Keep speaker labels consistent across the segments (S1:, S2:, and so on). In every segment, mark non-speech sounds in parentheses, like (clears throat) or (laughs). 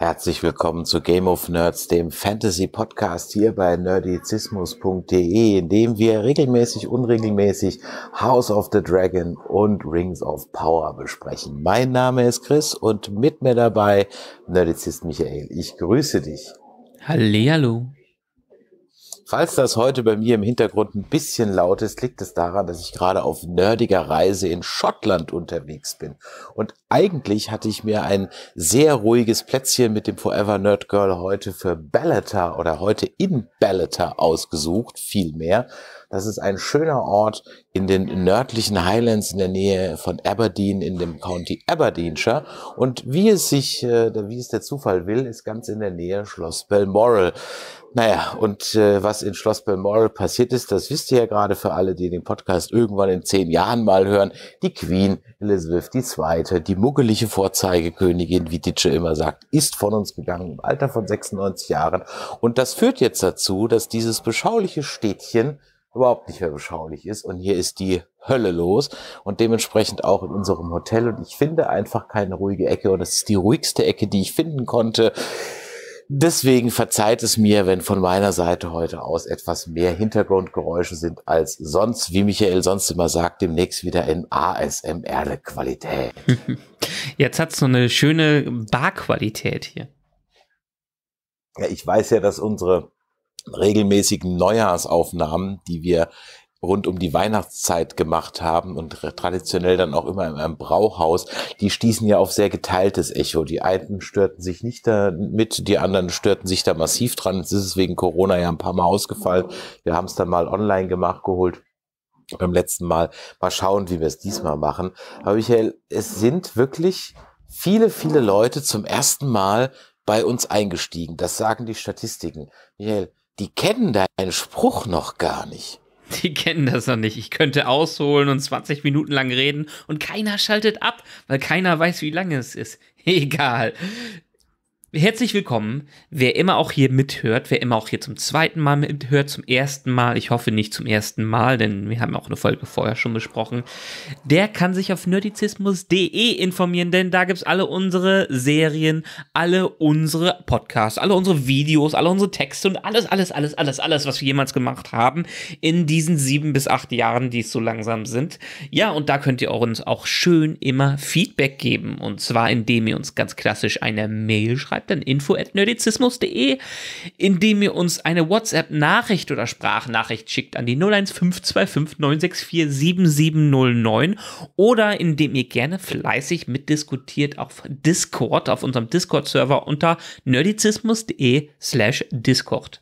S1: Herzlich willkommen zu Game of Nerds, dem Fantasy-Podcast hier bei nerdizismus.de, in dem wir regelmäßig, unregelmäßig House of the Dragon und Rings of Power besprechen. Mein Name ist Chris und mit mir dabei Nerdizist Michael. Ich grüße dich. Hallihallo. Falls das heute bei mir im Hintergrund ein bisschen laut ist, liegt es daran, dass ich gerade auf nerdiger Reise in Schottland unterwegs bin. Und eigentlich hatte ich mir ein sehr ruhiges Plätzchen mit dem Forever Nerd Girl heute für Ballater oder heute in Ballater ausgesucht, vielmehr. Das ist ein schöner Ort in den nördlichen Highlands in der Nähe von Aberdeen in dem County Aberdeenshire. Und wie es sich, äh, wie es der Zufall will, ist ganz in der Nähe Schloss Balmoral. Naja, und äh, was in Schloss Balmoral passiert ist, das wisst ihr ja gerade für alle, die den Podcast irgendwann in zehn Jahren mal hören. Die Queen Elizabeth II., die muggelige Vorzeigekönigin, wie Ditsche immer sagt, ist von uns gegangen im Alter von 96 Jahren. Und das führt jetzt dazu, dass dieses beschauliche Städtchen überhaupt nicht mehr beschaulich ist. Und hier ist die Hölle los und dementsprechend auch in unserem Hotel. Und ich finde einfach keine ruhige Ecke. Und das ist die ruhigste Ecke, die ich finden konnte Deswegen verzeiht es mir, wenn von meiner Seite heute aus etwas mehr Hintergrundgeräusche sind als sonst, wie Michael sonst immer sagt, demnächst wieder in ASMR-Qualität. (laughs)
S2: Jetzt hat es so eine schöne Bar-Qualität hier.
S1: Ja, ich weiß ja, dass unsere regelmäßigen Neujahrsaufnahmen, die wir rund um die Weihnachtszeit gemacht haben und traditionell dann auch immer in einem Brauhaus, die stießen ja auf sehr geteiltes Echo. Die einen störten sich nicht damit, die anderen störten sich da massiv dran. Es ist wegen Corona ja ein paar Mal ausgefallen. Wir haben es dann mal online gemacht, geholt beim letzten Mal. Mal schauen, wie wir es diesmal machen. Aber Michael, es sind wirklich viele, viele Leute zum ersten Mal bei uns eingestiegen. Das sagen die Statistiken. Michael, die kennen deinen Spruch noch gar nicht.
S2: (laughs) Die kennen das noch nicht. Ich könnte ausholen und 20 Minuten lang reden und keiner schaltet ab, weil keiner weiß, wie lange es ist. (laughs) Egal. Herzlich willkommen, wer immer auch hier mithört, wer immer auch hier zum zweiten Mal mithört, zum ersten Mal, ich hoffe nicht zum ersten Mal, denn wir haben auch eine Folge vorher schon besprochen, der kann sich auf nerdizismus.de informieren, denn da gibt es alle unsere Serien, alle unsere Podcasts, alle unsere Videos, alle unsere Texte und alles, alles, alles, alles, alles, was wir jemals gemacht haben in diesen sieben bis acht Jahren, die es so langsam sind. Ja, und da könnt ihr uns auch schön immer Feedback geben und zwar indem ihr uns ganz klassisch eine Mail schreibt schreibt an info.nerdizismus.de, indem ihr uns eine WhatsApp-Nachricht oder Sprachnachricht schickt an die 01525 964 7709 oder indem ihr gerne fleißig mitdiskutiert auf Discord, auf unserem Discord-Server unter nerdizismus.de slash Discord.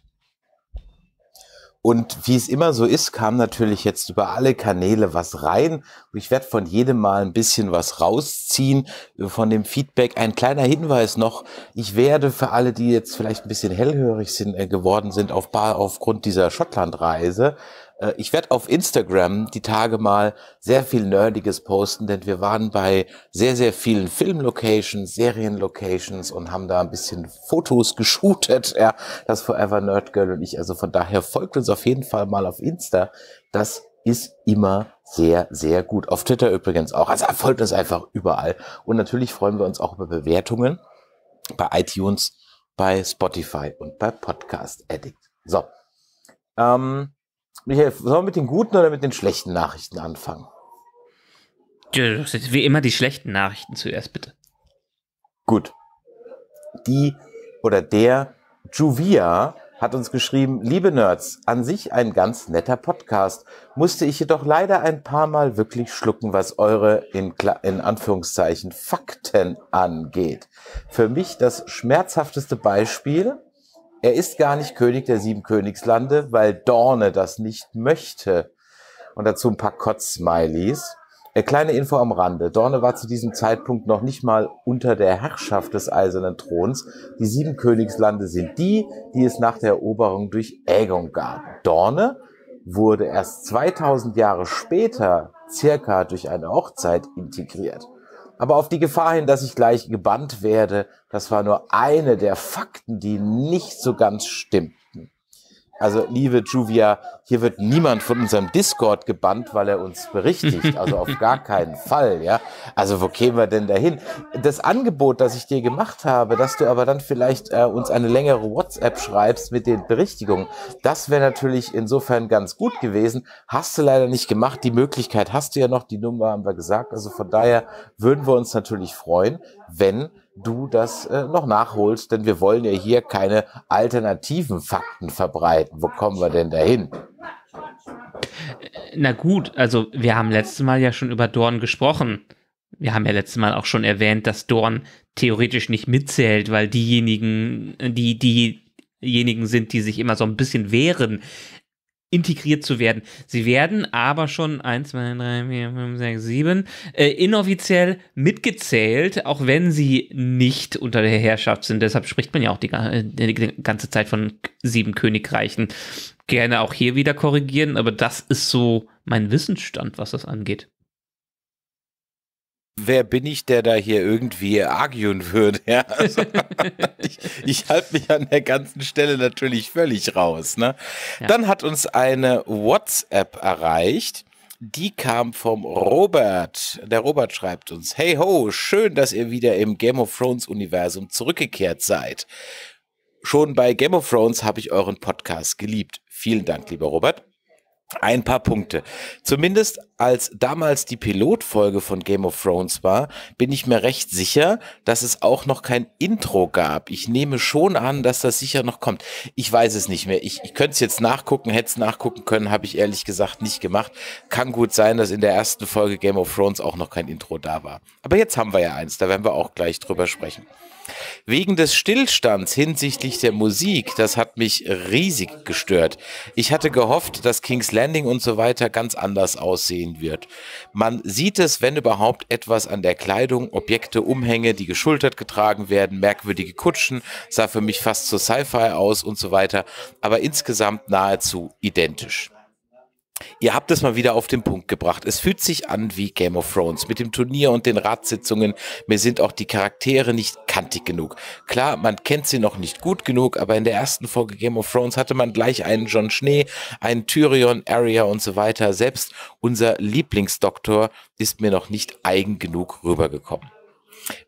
S1: Und wie es immer so ist, kam natürlich jetzt über alle Kanäle was rein. Und ich werde von jedem mal ein bisschen was rausziehen äh, von dem Feedback. Ein kleiner Hinweis noch. Ich werde für alle, die jetzt vielleicht ein bisschen hellhörig sind, äh, geworden sind auf, aufgrund dieser Schottlandreise, äh, ich werde auf Instagram die Tage mal sehr viel Nerdiges posten, denn wir waren bei sehr, sehr vielen Filmlocations, Serienlocations und haben da ein bisschen Fotos geshootet, ja, das Forever Nerd Girl und ich. Also von daher folgt uns auf jeden Fall mal auf Insta. Das ist immer sehr, sehr gut. Auf Twitter übrigens auch. Also folgt uns einfach überall. Und natürlich freuen wir uns auch über Bewertungen bei iTunes, bei Spotify und bei Podcast Addict. So. Ähm, Michael, sollen wir mit den guten oder mit den schlechten Nachrichten anfangen?
S2: Wie immer die schlechten Nachrichten
S1: zuerst, bitte. Gut. Die oder der Juvia hat uns geschrieben, liebe Nerds, an sich ein ganz netter Podcast, musste ich jedoch leider ein paar Mal wirklich schlucken, was eure in, in, Anführungszeichen Fakten angeht. Für mich das schmerzhafteste Beispiel er ist gar nicht König der sieben Königslande, weil Dorne das nicht möchte. Und dazu ein paar Kotz-Smileys. Eine äh, kleine Info am Rande. Dorne war zu diesem Zeitpunkt noch nicht mal unter der Herrschaft des Eisernen Throns. Die sieben Königslande sind die, die es nach der Eroberung durch Aegon gab. Dorne wurde erst 2000 Jahre später circa durch eine Hochzeit integriert. Aber auf die Gefahr hin, dass ich gleich gebannt werde, das war nur eine der Fakten, die nicht so ganz stimmt. Also liebe Juvia, hier wird niemand von unserem Discord gebannt, weil er uns berichtigt. Also auf (laughs) gar keinen Fall, ja. Also wo kämen wir denn dahin? Das Angebot, das ich dir gemacht habe, dass du aber dann vielleicht äh, uns eine längere WhatsApp schreibst mit den Berichtigungen, das wäre natürlich insofern ganz gut gewesen. Hast du leider nicht gemacht. Die Möglichkeit hast du ja noch. Die Nummer haben wir gesagt. Also von daher würden wir uns natürlich freuen, wenn du das äh, noch nachholst, denn wir wollen ja hier keine alternativen Fakten verbreiten. Wo kommen wir denn dahin?
S2: Äh, na gut, also wir haben letztes Mal ja schon über Dorn gesprochen. Wir haben ja letztes Mal auch schon erwähnt, dass Dorn theoretisch nicht mitzählt, weil diejenigen, äh, die diejenigen sind, die sich immer so ein bisschen wehren, integriert zu werden. Sie werden aber schon 1, 2, 3, 4, 5, 6, 7 äh, inoffiziell mitgezählt, auch wenn sie nicht unter der Herrschaft sind. Deshalb spricht man ja auch äh, die, die ganze Zeit von sieben Königreichen. Gerne auch hier wieder korrigieren, aber das ist so mein Wissensstand, was das angeht
S1: wer bin ich, der da hier irgendwie argüen würde? Ja, also, (laughs) ich, ich halte mich an der ganzen Stelle natürlich völlig raus. Ne? Ja. Dann hat uns eine WhatsApp erreicht. Die kam vom Robert. Der Robert schreibt uns: Hey ho, schön, dass ihr wieder im Game of Thrones Universum zurückgekehrt seid. Schon bei Game of Thrones habe ich euren Podcast geliebt. Vielen Dank, lieber Robert ein paar Punkte. Zumindest als damals die Pilotfolge von Game of Thrones war, bin ich mir recht sicher, dass es auch noch kein Intro gab. Ich nehme schon an, dass das sicher noch kommt. Ich weiß es nicht mehr. Ich, ich könnte es jetzt nachgucken, hätte es nachgucken können, habe ich ehrlich gesagt nicht gemacht. Kann gut sein, dass in der ersten Folge Game of Thrones auch noch kein Intro da war. Aber jetzt haben wir ja eins, da werden wir auch gleich drüber sprechen. Wegen des Stillstands hinsichtlich der Musik, das hat mich riesig gestört. Ich hatte gehofft, dass King's Landing und so weiter ganz anders aussehen wird. Man sieht es, wenn überhaupt, etwas an der Kleidung, Objekte, Umhänge, die geschultert getragen werden, merkwürdige Kutschen, sah für mich fast zu Sci-Fi aus und so weiter, aber insgesamt nahezu identisch. Ihr habt es mal wieder auf den Punkt gebracht. Es fühlt sich an wie Game of Thrones. Mit dem Turnier und den Ratssitzungen, mir sind auch die Charaktere nicht kantig genug. Klar, man kennt sie noch nicht gut genug, aber in der ersten Folge Game of Thrones hatte man gleich einen John Schnee, einen Tyrion, Arya und so weiter. Selbst unser Lieblingsdoktor ist mir noch nicht eigen genug rübergekommen.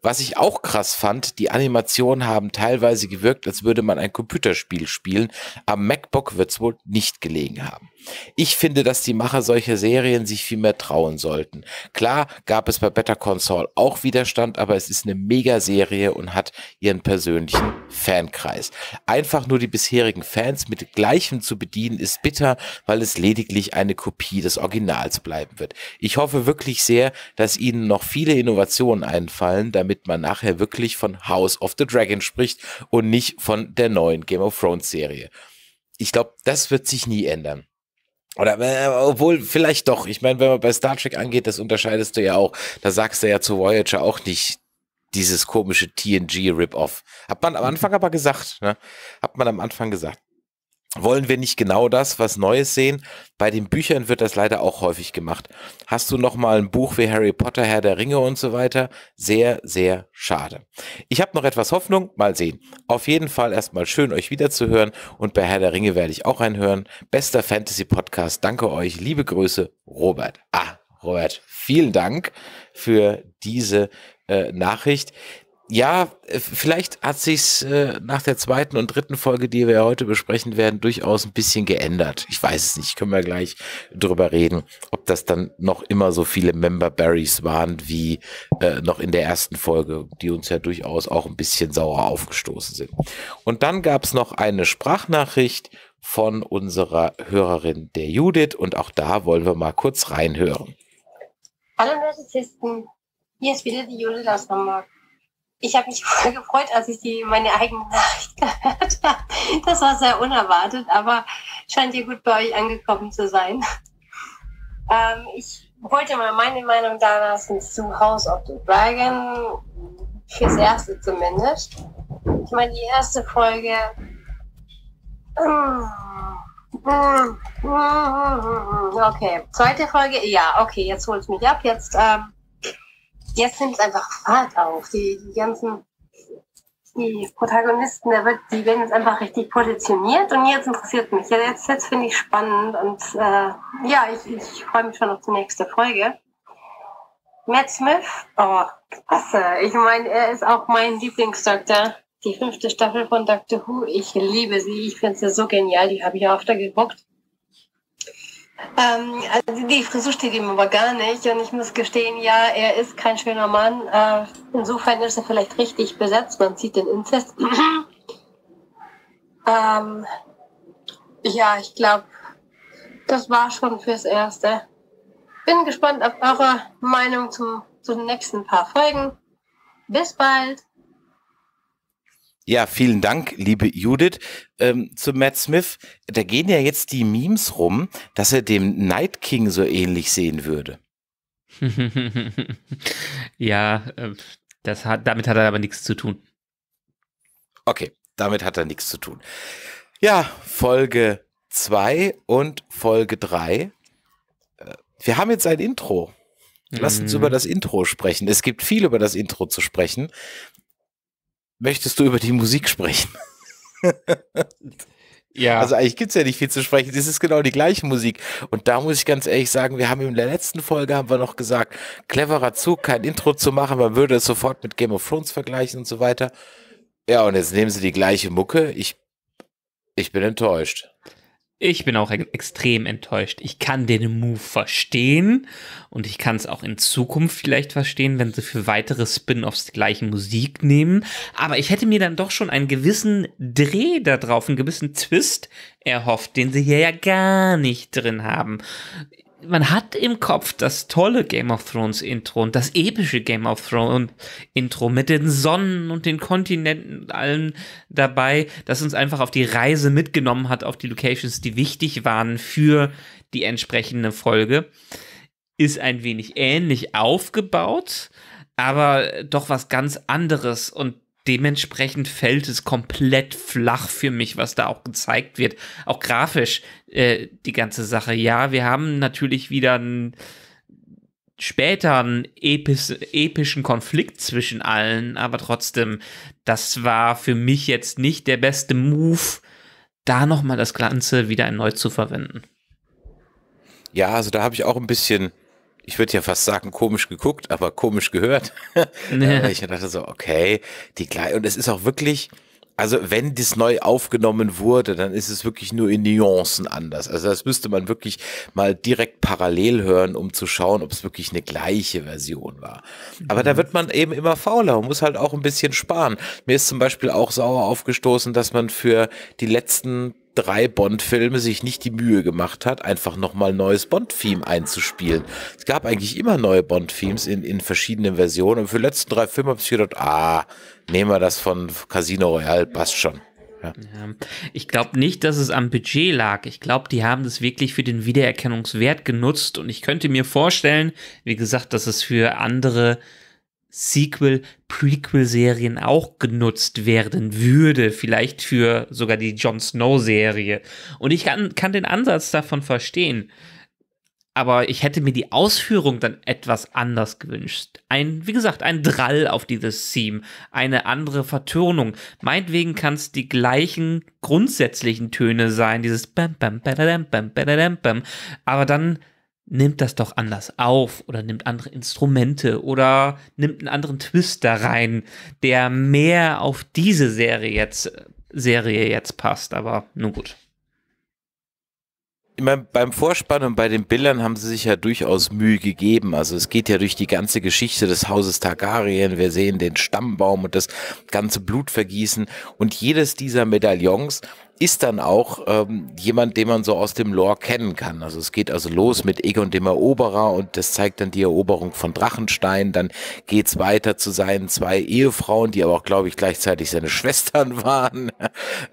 S1: Was ich auch krass fand, die Animationen haben teilweise gewirkt, als würde man ein Computerspiel spielen. Am MacBook wird es wohl nicht gelegen haben. Ich finde, dass die Macher solcher Serien sich viel mehr trauen sollten. Klar gab es bei Better Console auch Widerstand, aber es ist eine Mega-Serie und hat ihren persönlichen Fankreis. Einfach nur die bisherigen Fans mit Gleichem zu bedienen ist bitter, weil es lediglich eine Kopie des Originals bleiben wird. Ich hoffe wirklich sehr, dass Ihnen noch viele Innovationen einfallen, damit man nachher wirklich von House of the Dragon spricht und nicht von der neuen Game of Thrones Serie. Ich glaube, das wird sich nie ändern. Oder äh, obwohl, vielleicht doch. Ich meine, wenn man bei Star Trek angeht, das unterscheidest du ja auch. Da sagst du ja zu Voyager auch nicht dieses komische TNG-Rip-Off. Hat man am mhm. Anfang aber gesagt, ne? Hat man am Anfang gesagt wollen wir nicht genau das, was Neues sehen? Bei den Büchern wird das leider auch häufig gemacht. Hast du noch mal ein Buch wie Harry Potter, Herr der Ringe und so weiter? Sehr, sehr schade. Ich habe noch etwas Hoffnung, mal sehen. Auf jeden Fall erstmal schön, euch wiederzuhören und bei Herr der Ringe werde ich auch einhören. Bester Fantasy-Podcast, danke euch, liebe Grüße, Robert. Ah, Robert, vielen Dank für diese äh, Nachricht ja, äh, vielleicht hat sich's äh, nach der zweiten und dritten Folge, die wir heute besprechen werden, durchaus ein bisschen geändert. Ich weiß es nicht, können wir gleich drüber reden, ob das dann noch immer so viele Member Berries waren wie äh, noch in der ersten Folge, die uns ja durchaus auch ein bisschen sauer aufgestoßen sind. Und dann gab's noch eine Sprachnachricht von unserer Hörerin der Judith und auch da wollen wir mal kurz reinhören.
S3: Hallo Narzissten, hier ist wieder die Judith aus Hamburg ich habe mich (laughs) voll gefreut, als ich die, meine eigene Nachricht gehört habe. Das war sehr unerwartet, aber scheint ja gut bei euch angekommen zu sein. Ähm, ich wollte mal meine Meinung da lassen zu House of the Dragon. Fürs Erste zumindest. Ich meine, die erste Folge. Ähm, okay, zweite Folge, ja, okay, jetzt holt's mich ab. Jetzt ähm, jetzt nimmt es einfach Fahrt auf. Die, die ganzen die Protagonisten, wird, die werden jetzt einfach richtig positioniert und jetzt interessiert mich. Ja, jetzt jetzt finde ich spannend und äh, ja, ich, ich freue mich schon auf die nächste Folge. Matt Smith, oh, klasse. Ich meine, er ist auch mein Lieblingsdoktor. Die fünfte Staffel von Doctor Who, ich liebe sie. Ich finde sie so genial. Die habe ich ja öfter geguckt. Ähm, also die Frisur steht ihm aber gar nicht und ich muss gestehen, ja, er ist kein schöner Mann. Äh, insofern ist er vielleicht richtig besetzt. Man sieht den Inzest. (clears throat) ähm, ja, ich glaube, das war schon fürs Erste. Bin gespannt auf eure Meinung zum, zu den nächsten paar Folgen. Bis bald!
S1: Ja, vielen Dank, liebe Judith. Ähm, zu Matt Smith, da gehen ja jetzt die Memes rum, dass er dem Night King so ähnlich sehen würde.
S2: (laughs) ja, ähm,
S1: das hat, damit hat er aber nichts zu tun. Okay, damit hat er nichts zu tun. Ja, Folge 2 und Folge 3. Äh, wir haben jetzt ein Intro.
S3: Lass uns mhm. über das
S1: Intro sprechen. Es gibt viel über das Intro zu sprechen möchtest du über die Musik sprechen? (laughs) ja. Also eigentlich gibt es ja nicht viel zu sprechen. Es ist genau die gleiche Musik. Und da muss ich ganz ehrlich sagen, wir haben in der letzten Folge haben wir noch gesagt, cleverer Zug, kein Intro zu machen, man würde es sofort mit Game of Thrones vergleichen und so weiter. Ja, und jetzt nehmen sie die gleiche Mucke. Ich, ich bin enttäuscht.
S2: Ich bin auch extrem enttäuscht. Ich kann den Move verstehen und ich kann es auch in Zukunft vielleicht verstehen, wenn sie für weitere Spin-offs die gleiche Musik nehmen. Aber ich hätte mir dann doch schon einen gewissen Dreh da drauf, einen gewissen Twist erhofft, den sie hier ja gar nicht drin haben man hat im Kopf das tolle Game of Thrones Intro und das epische Game of Thrones Intro mit den Sonnen und den Kontinenten und allem dabei, das uns einfach auf die Reise mitgenommen hat, auf die Locations, die wichtig waren für die entsprechende Folge, ist ein wenig ähnlich aufgebaut, aber doch was ganz anderes und dementsprechend fällt es komplett flach für mich, was da auch gezeigt wird. Auch grafisch äh, die ganze Sache. Ja, wir haben natürlich wieder einen späteren epis, epischen Konflikt zwischen allen, aber trotzdem, das war für mich jetzt nicht der beste Move, da nochmal das Ganze wieder erneut zu verwenden.
S1: Ja, also da habe ich auch ein bisschen ich würde ja fast sagen, komisch geguckt, aber komisch gehört. (laughs) Ja. ich dachte so, okay, die gleich. und es ist auch wirklich, also wenn das neu aufgenommen wurde, dann ist es wirklich nur in Nuancen anders. Also das müsste man wirklich mal direkt parallel hören, um zu schauen, ob es wirklich eine gleiche Version war. Aber mhm. da wird man eben immer fauler und muss halt auch ein bisschen sparen. Mir ist zum Beispiel auch sauer aufgestoßen, dass man für die letzten drei Bond-Filme sich nicht die Mühe gemacht hat, einfach nochmal neues Bond-Theme einzuspielen. Es gab eigentlich immer neue Bond-Themes in, in verschiedenen Versionen. Und für die letzten drei Filme habe ich gedacht, ah, nehmen wir das von Casino Royale, passt schon. Ja.
S2: Ich glaube nicht, dass es am Budget lag. Ich glaube, die haben das wirklich für den Wiedererkennungswert genutzt. Und ich könnte mir vorstellen, wie gesagt, dass es für andere Sequel, Prequel-Serien auch genutzt werden würde, vielleicht für sogar die Jon Snow-Serie. Und ich kann, kann den Ansatz davon verstehen. Aber ich hätte mir die Ausführung dann etwas anders gewünscht. Ein, wie gesagt, ein Drall auf dieses Theme, eine andere Vertonung. Meinetwegen kann es die gleichen grundsätzlichen Töne sein, dieses Bam Bam Bam Bam Bam Bam Bam, aber dann nimmt das doch anders auf oder nimmt andere Instrumente oder nimmt einen anderen Twist da rein, der mehr auf diese Serie jetzt, Serie jetzt passt. Aber nun gut.
S1: Ich meine, beim Vorspann und bei den Bildern haben sie sich ja durchaus Mühe gegeben. Also es geht ja durch die ganze Geschichte des Hauses Targaryen. Wir sehen den Stammbaum und das ganze Blutvergießen. Und jedes dieser Medaillons ist dann auch ähm, jemand, den man so aus dem Lore kennen kann. Also es geht also los mit Egon dem Eroberer und das zeigt dann die Eroberung von Drachenstein. Dann geht's weiter zu seinen zwei Ehefrauen, die aber auch, glaube ich, gleichzeitig seine (laughs) Schwestern waren.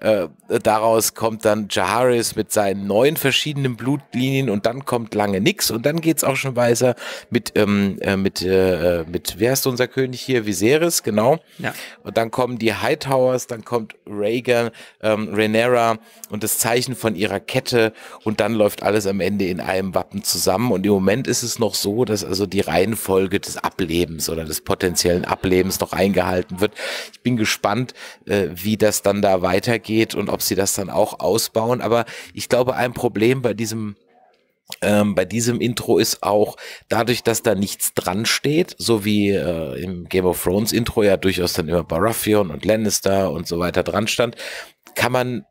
S1: äh, daraus kommt dann Jaharis mit seinen neun verschiedenen Blutlinien und dann kommt lange nix und dann geht's auch schon weiter mit ähm, äh, mit äh, mit wer ist unser König hier? Viserys, genau. Ja. Und dann kommen die Hightowers, dann kommt Rhaegar, ähm, Renera Aura und das Zeichen von ihrer Kette und dann läuft alles am Ende in einem Wappen zusammen. Und im Moment ist es noch so, dass also die Reihenfolge des Ablebens oder des potenziellen Ablebens noch eingehalten wird. Ich bin gespannt, äh, wie das dann da weitergeht und ob sie das dann auch ausbauen. Aber ich glaube, ein Problem bei diesem ähm, bei diesem Intro ist auch dadurch, dass da nichts dran steht, so wie äh, im Game of Thrones Intro ja durchaus dann immer Baratheon und Lannister und so weiter dran stand, kann man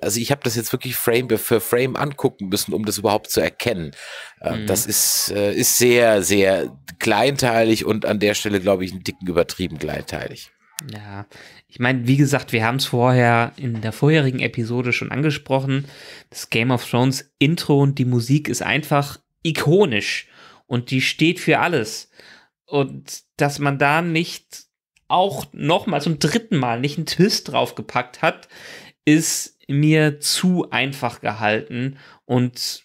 S1: also ich habe das jetzt wirklich Frame für Frame angucken müssen, um das überhaupt zu erkennen. Äh, mhm. Das ist, äh, ist sehr, sehr kleinteilig und an der Stelle, glaube ich, einen dicken übertrieben kleinteilig.
S2: Ja, ich meine, wie gesagt, wir haben es vorher in der vorherigen Episode schon angesprochen. Das Game of Thrones Intro und die Musik ist einfach ikonisch und die steht für alles. Und dass man da nicht auch nochmal zum dritten Mal nicht einen Twist draufgepackt hat, ist mir zu einfach gehalten und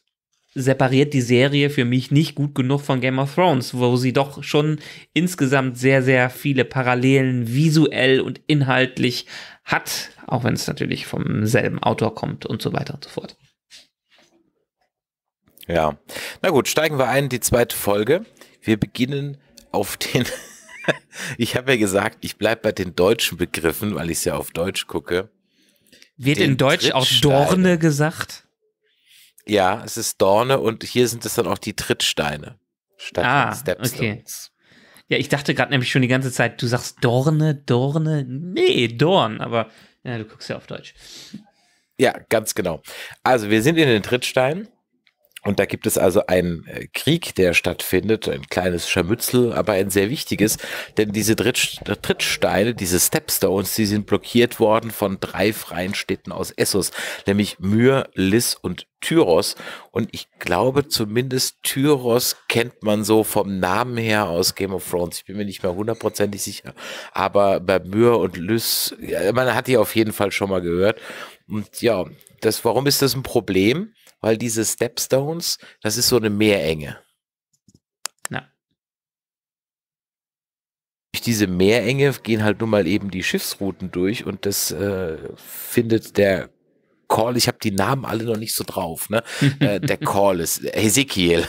S2: separiert die Serie für mich nicht gut genug von Game of Thrones, wo sie doch schon insgesamt sehr, sehr viele Parallelen visuell und inhaltlich hat, auch wenn es natürlich vom selben Autor kommt und so weiter und so fort.
S1: Ja, na gut, steigen wir ein in die zweite Folge. Wir beginnen auf den (laughs) ich habe ja gesagt, ich bleibe bei den deutschen Begriffen, weil ich es ja auf Deutsch gucke. Wird in Deutsch auch
S2: Dorne gesagt?
S1: Ja, es ist Dorne und hier sind es dann auch die Trittsteine statt ah, Stepstones.
S2: Okay. Ja, ich dachte gerade nämlich schon die ganze Zeit, du sagst Dorne, Dorne,
S1: nee, Dorn, aber ja, du guckst ja auf Deutsch. Ja, ganz genau. Also wir sind in den Trittsteinen und da gibt es also einen äh, Krieg, der stattfindet, ein kleines Scharmützel, aber ein sehr wichtiges, denn diese Trittsteine, diese Stepstones, die sind blockiert worden von drei freien Städten aus Essos, nämlich Myr, Lis und Tyros. Und ich glaube zumindest Tyros kennt man so vom Namen her aus Game of Thrones. Ich bin mir nicht mehr hundertprozentig sicher, aber bei Myr und Lis, man hat die auf jeden Fall schon mal gehört. Und ja, das, warum ist das ein Problem? weil diese Stepstones, das ist so eine Meerenge. Ja. Durch diese Meerenge gehen halt nun mal eben die Schiffsrouten durch und das äh, findet der Call, ich habe die Namen alle noch nicht so drauf, ne? (laughs) äh, der Call ist Ezekiel.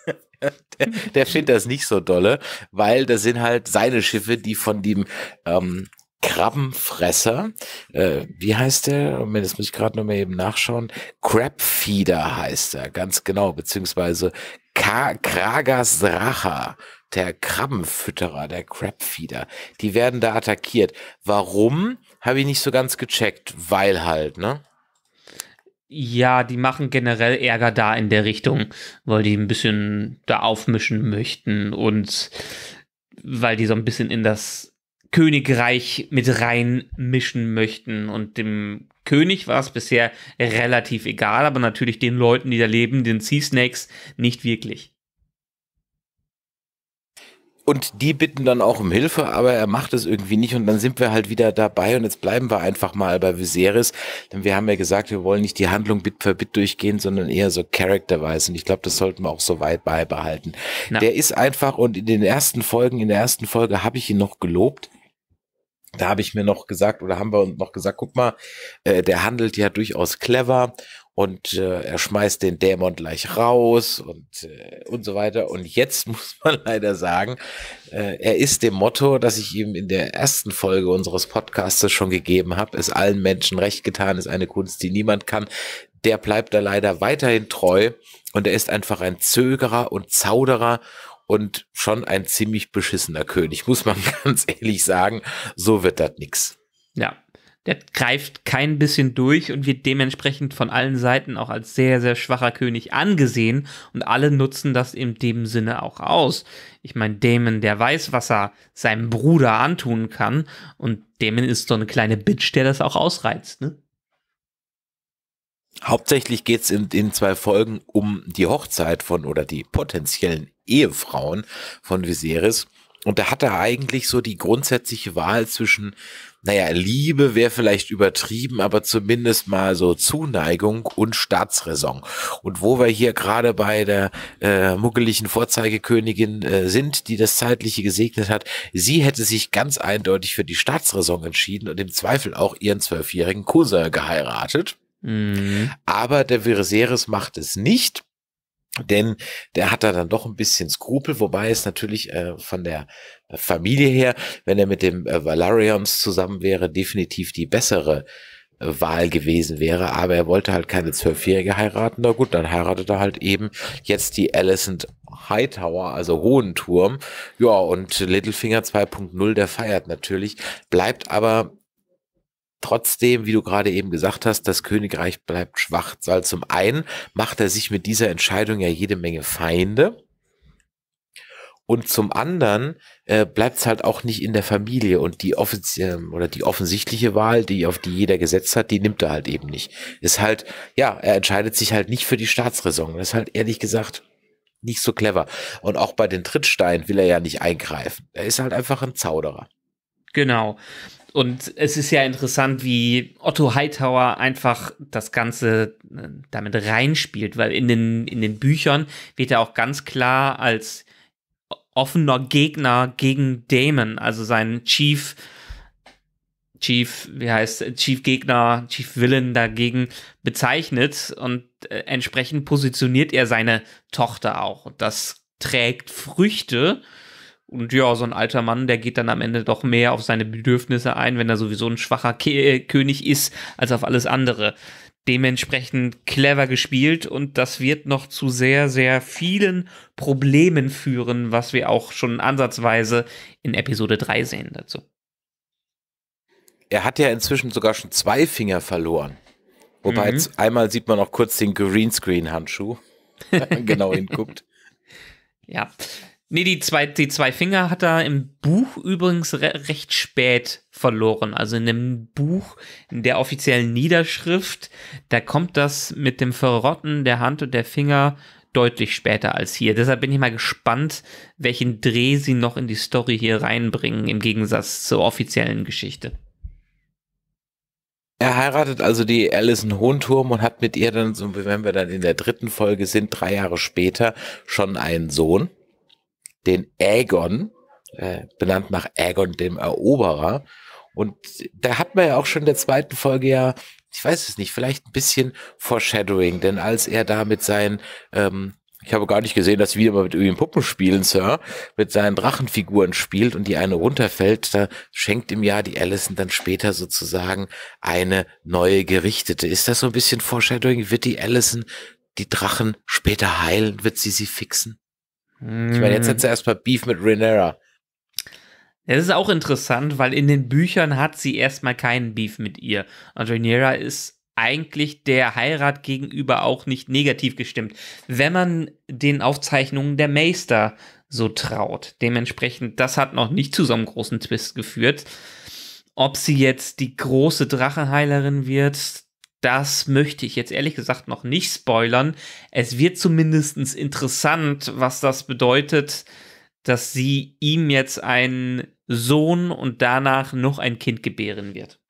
S1: (laughs) der, der findet das nicht so dolle, weil das sind halt seine Schiffe, die von dem ähm, Krabbenfresser. Äh, wie heißt der? Moment, Das muss ich gerade nochmal eben nachschauen. Crabfeeder heißt er, ganz genau, beziehungsweise Ka Racher, der Krabbenfütterer, der Crabfeeder. Die werden da attackiert. Warum? Habe ich nicht so ganz gecheckt, weil halt, ne?
S2: Ja, die machen generell Ärger da in der Richtung, weil die ein bisschen da aufmischen möchten und weil die so ein bisschen in das Königreich mit reinmischen möchten. Und dem König war es bisher relativ egal, aber natürlich den Leuten, die da leben, den Sea Snakes, nicht wirklich.
S1: Und die bitten dann auch um Hilfe, aber er macht es irgendwie nicht und dann sind wir halt wieder dabei und jetzt bleiben wir einfach mal bei Viserys, denn wir haben ja gesagt, wir wollen nicht die Handlung Bit für Bit durchgehen, sondern eher so Character-wise und ich glaube, das sollten wir auch so weit beibehalten. Na. Der ist einfach und in den ersten Folgen, in der ersten Folge habe ich ihn noch gelobt, da habe ich mir noch gesagt oder haben wir uns noch gesagt, guck mal, äh, der handelt ja durchaus clever und äh, er schmeißt den Dämon gleich raus und äh, und so weiter. Und jetzt (laughs) muss man leider sagen, äh, er ist dem Motto, das ich ihm in der ersten Folge unseres Podcasts schon gegeben habe, ist allen Menschen recht getan ist eine Kunst, die niemand kann. Der bleibt da leider weiterhin treu und er ist einfach ein Zögerer und Zauderer und schon ein ziemlich beschissener König, muss man (laughs) ganz ehrlich sagen. So wird das nix. Ja,
S2: der greift kein bisschen durch und wird dementsprechend von allen Seiten auch als sehr, sehr schwacher König angesehen und alle nutzen das in dem Sinne auch aus. Ich meine, Damon, der weiß, was er seinem Bruder antun kann und Damon ist so eine kleine Bitch, der das auch ausreizt, ne?
S1: Hauptsächlich es in den zwei Folgen um die Hochzeit von oder die potenziellen Ehefrauen von Viserys. Und da hat er eigentlich so die grundsätzliche Wahl zwischen, naja, Liebe wäre vielleicht übertrieben, aber zumindest mal so Zuneigung und Staatsräson. Und wo wir hier gerade bei der äh, muggeligen Vorzeigekönigin äh, sind, die das Zeitliche gesegnet hat, sie hätte sich ganz eindeutig für die Staatsräson entschieden und im Zweifel auch ihren zwölfjährigen Cousin geheiratet. Mhm. Aber der Viserys macht es nicht denn der hat da dann doch ein bisschen Skrupel, wobei es natürlich äh, von der Familie her, wenn er mit dem äh, Valarions zusammen wäre, definitiv die bessere äh, Wahl gewesen wäre. Aber er wollte halt keine Zwölfjährige heiraten. Na gut, dann heiratet er halt eben jetzt die Alicent Hightower, also Hohenturm. Ja, und Littlefinger 2.0, der feiert natürlich, bleibt aber Trotzdem, wie du gerade eben gesagt hast, das Königreich bleibt schwach, weil zum einen macht er sich mit dieser Entscheidung ja jede Menge Feinde. Und zum anderen äh, bleibt es halt auch nicht in der Familie und die offizielle ähm, oder die offensichtliche Wahl, die auf die jeder gesetzt hat, die nimmt er halt eben nicht. Ist halt, ja, er entscheidet sich halt nicht für die Staatsräson. Das ist halt ehrlich gesagt nicht so clever. Und auch bei den Trittsteinen will er ja nicht eingreifen. Er ist halt einfach ein Zauderer.
S2: Genau. Und es ist ja interessant, wie Otto Hightower einfach das Ganze äh, damit reinspielt, weil in den, in den Büchern wird er auch ganz klar als offener Gegner gegen Damon, also seinen Chief, Chief, wie heißt, Chief Gegner, Chief Villain dagegen bezeichnet und äh, entsprechend positioniert er seine Tochter auch. Und das trägt Früchte und ja, so ein alter Mann, der geht dann am Ende doch mehr auf seine Bedürfnisse ein, wenn er sowieso ein schwacher Ke äh, König ist, als auf alles andere. Dementsprechend clever gespielt und das wird noch zu sehr, sehr vielen Problemen führen, was wir auch schon ansatzweise in Episode 3 sehen dazu.
S1: Er hat ja inzwischen sogar schon zwei Finger verloren. Wobei mhm. jetzt einmal sieht man noch kurz den Greenscreen-Handschuh, (laughs) wenn man genau (laughs) hinguckt.
S2: Ja, Nee, die zwei, die zwei Finger hat er im Buch übrigens re recht spät verloren. Also in dem Buch, in der offiziellen Niederschrift, da kommt das mit dem Verrotten der Hand und der Finger deutlich später als hier. Deshalb bin ich mal gespannt, welchen Dreh sie noch in die Story hier reinbringen, im Gegensatz zur offiziellen Geschichte.
S1: Er heiratet also die Alison Hohenturm und hat mit ihr dann, so wenn wir dann in der dritten Folge sind, drei Jahre später, schon einen Sohn den Aegon, äh, benannt nach Aegon dem Eroberer. Und da hat man ja auch schon in der zweiten Folge ja, ich weiß es nicht, vielleicht ein bisschen Foreshadowing, denn als er da mit seinen ähm, ich habe gar nicht gesehen, dass wir mal mit irgendwie Puppen spielen, Sir, mit seinen Drachenfiguren spielt und die eine runterfällt, da schenkt ihm ja die Allison dann später sozusagen eine neue gerichtete. Ist das so ein bisschen Foreshadowing? Wird die Allison die Drachen später heilen? Wird sie sie fixen? Ich meine, jetzt mm. hat sie erstmal Beef mit Renera.
S2: Das ist auch interessant, weil in den Büchern hat sie erstmal keinen Beef mit ihr. Und Rhaenyra ist eigentlich der Heirat gegenüber auch nicht negativ gestimmt, wenn man den Aufzeichnungen der Meister so traut. Dementsprechend, das hat noch nicht zu so einem großen Twist geführt. Ob sie jetzt die große Drachenheilerin wird, das möchte ich jetzt ehrlich gesagt noch nicht spoilern. Es wird zumindest interessant, was das bedeutet, dass sie ihm jetzt einen Sohn und danach noch ein Kind gebären wird.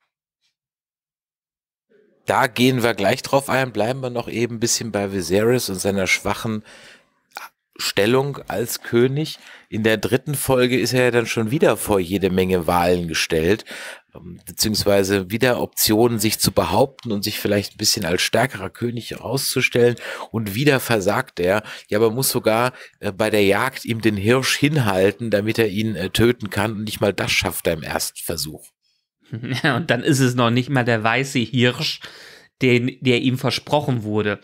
S1: Da gehen wir gleich drauf ein, bleiben wir noch eben ein bisschen bei Viserys und seiner schwachen Stellung als König. In der dritten Folge ist er ja dann schon wieder vor jede Menge Wahlen gestellt. Ähm, beziehungsweise wieder Optionen, sich zu behaupten und sich vielleicht ein bisschen als stärkerer König herauszustellen. Und wieder versagt er. Ja, aber muss sogar äh, bei der Jagd ihm den Hirsch hinhalten, damit er ihn äh, töten kann. Und nicht mal das schafft er im ersten Versuch.
S2: (laughs) Ja, und dann ist es noch nicht mal der weiße Hirsch, der, der ihm versprochen wurde.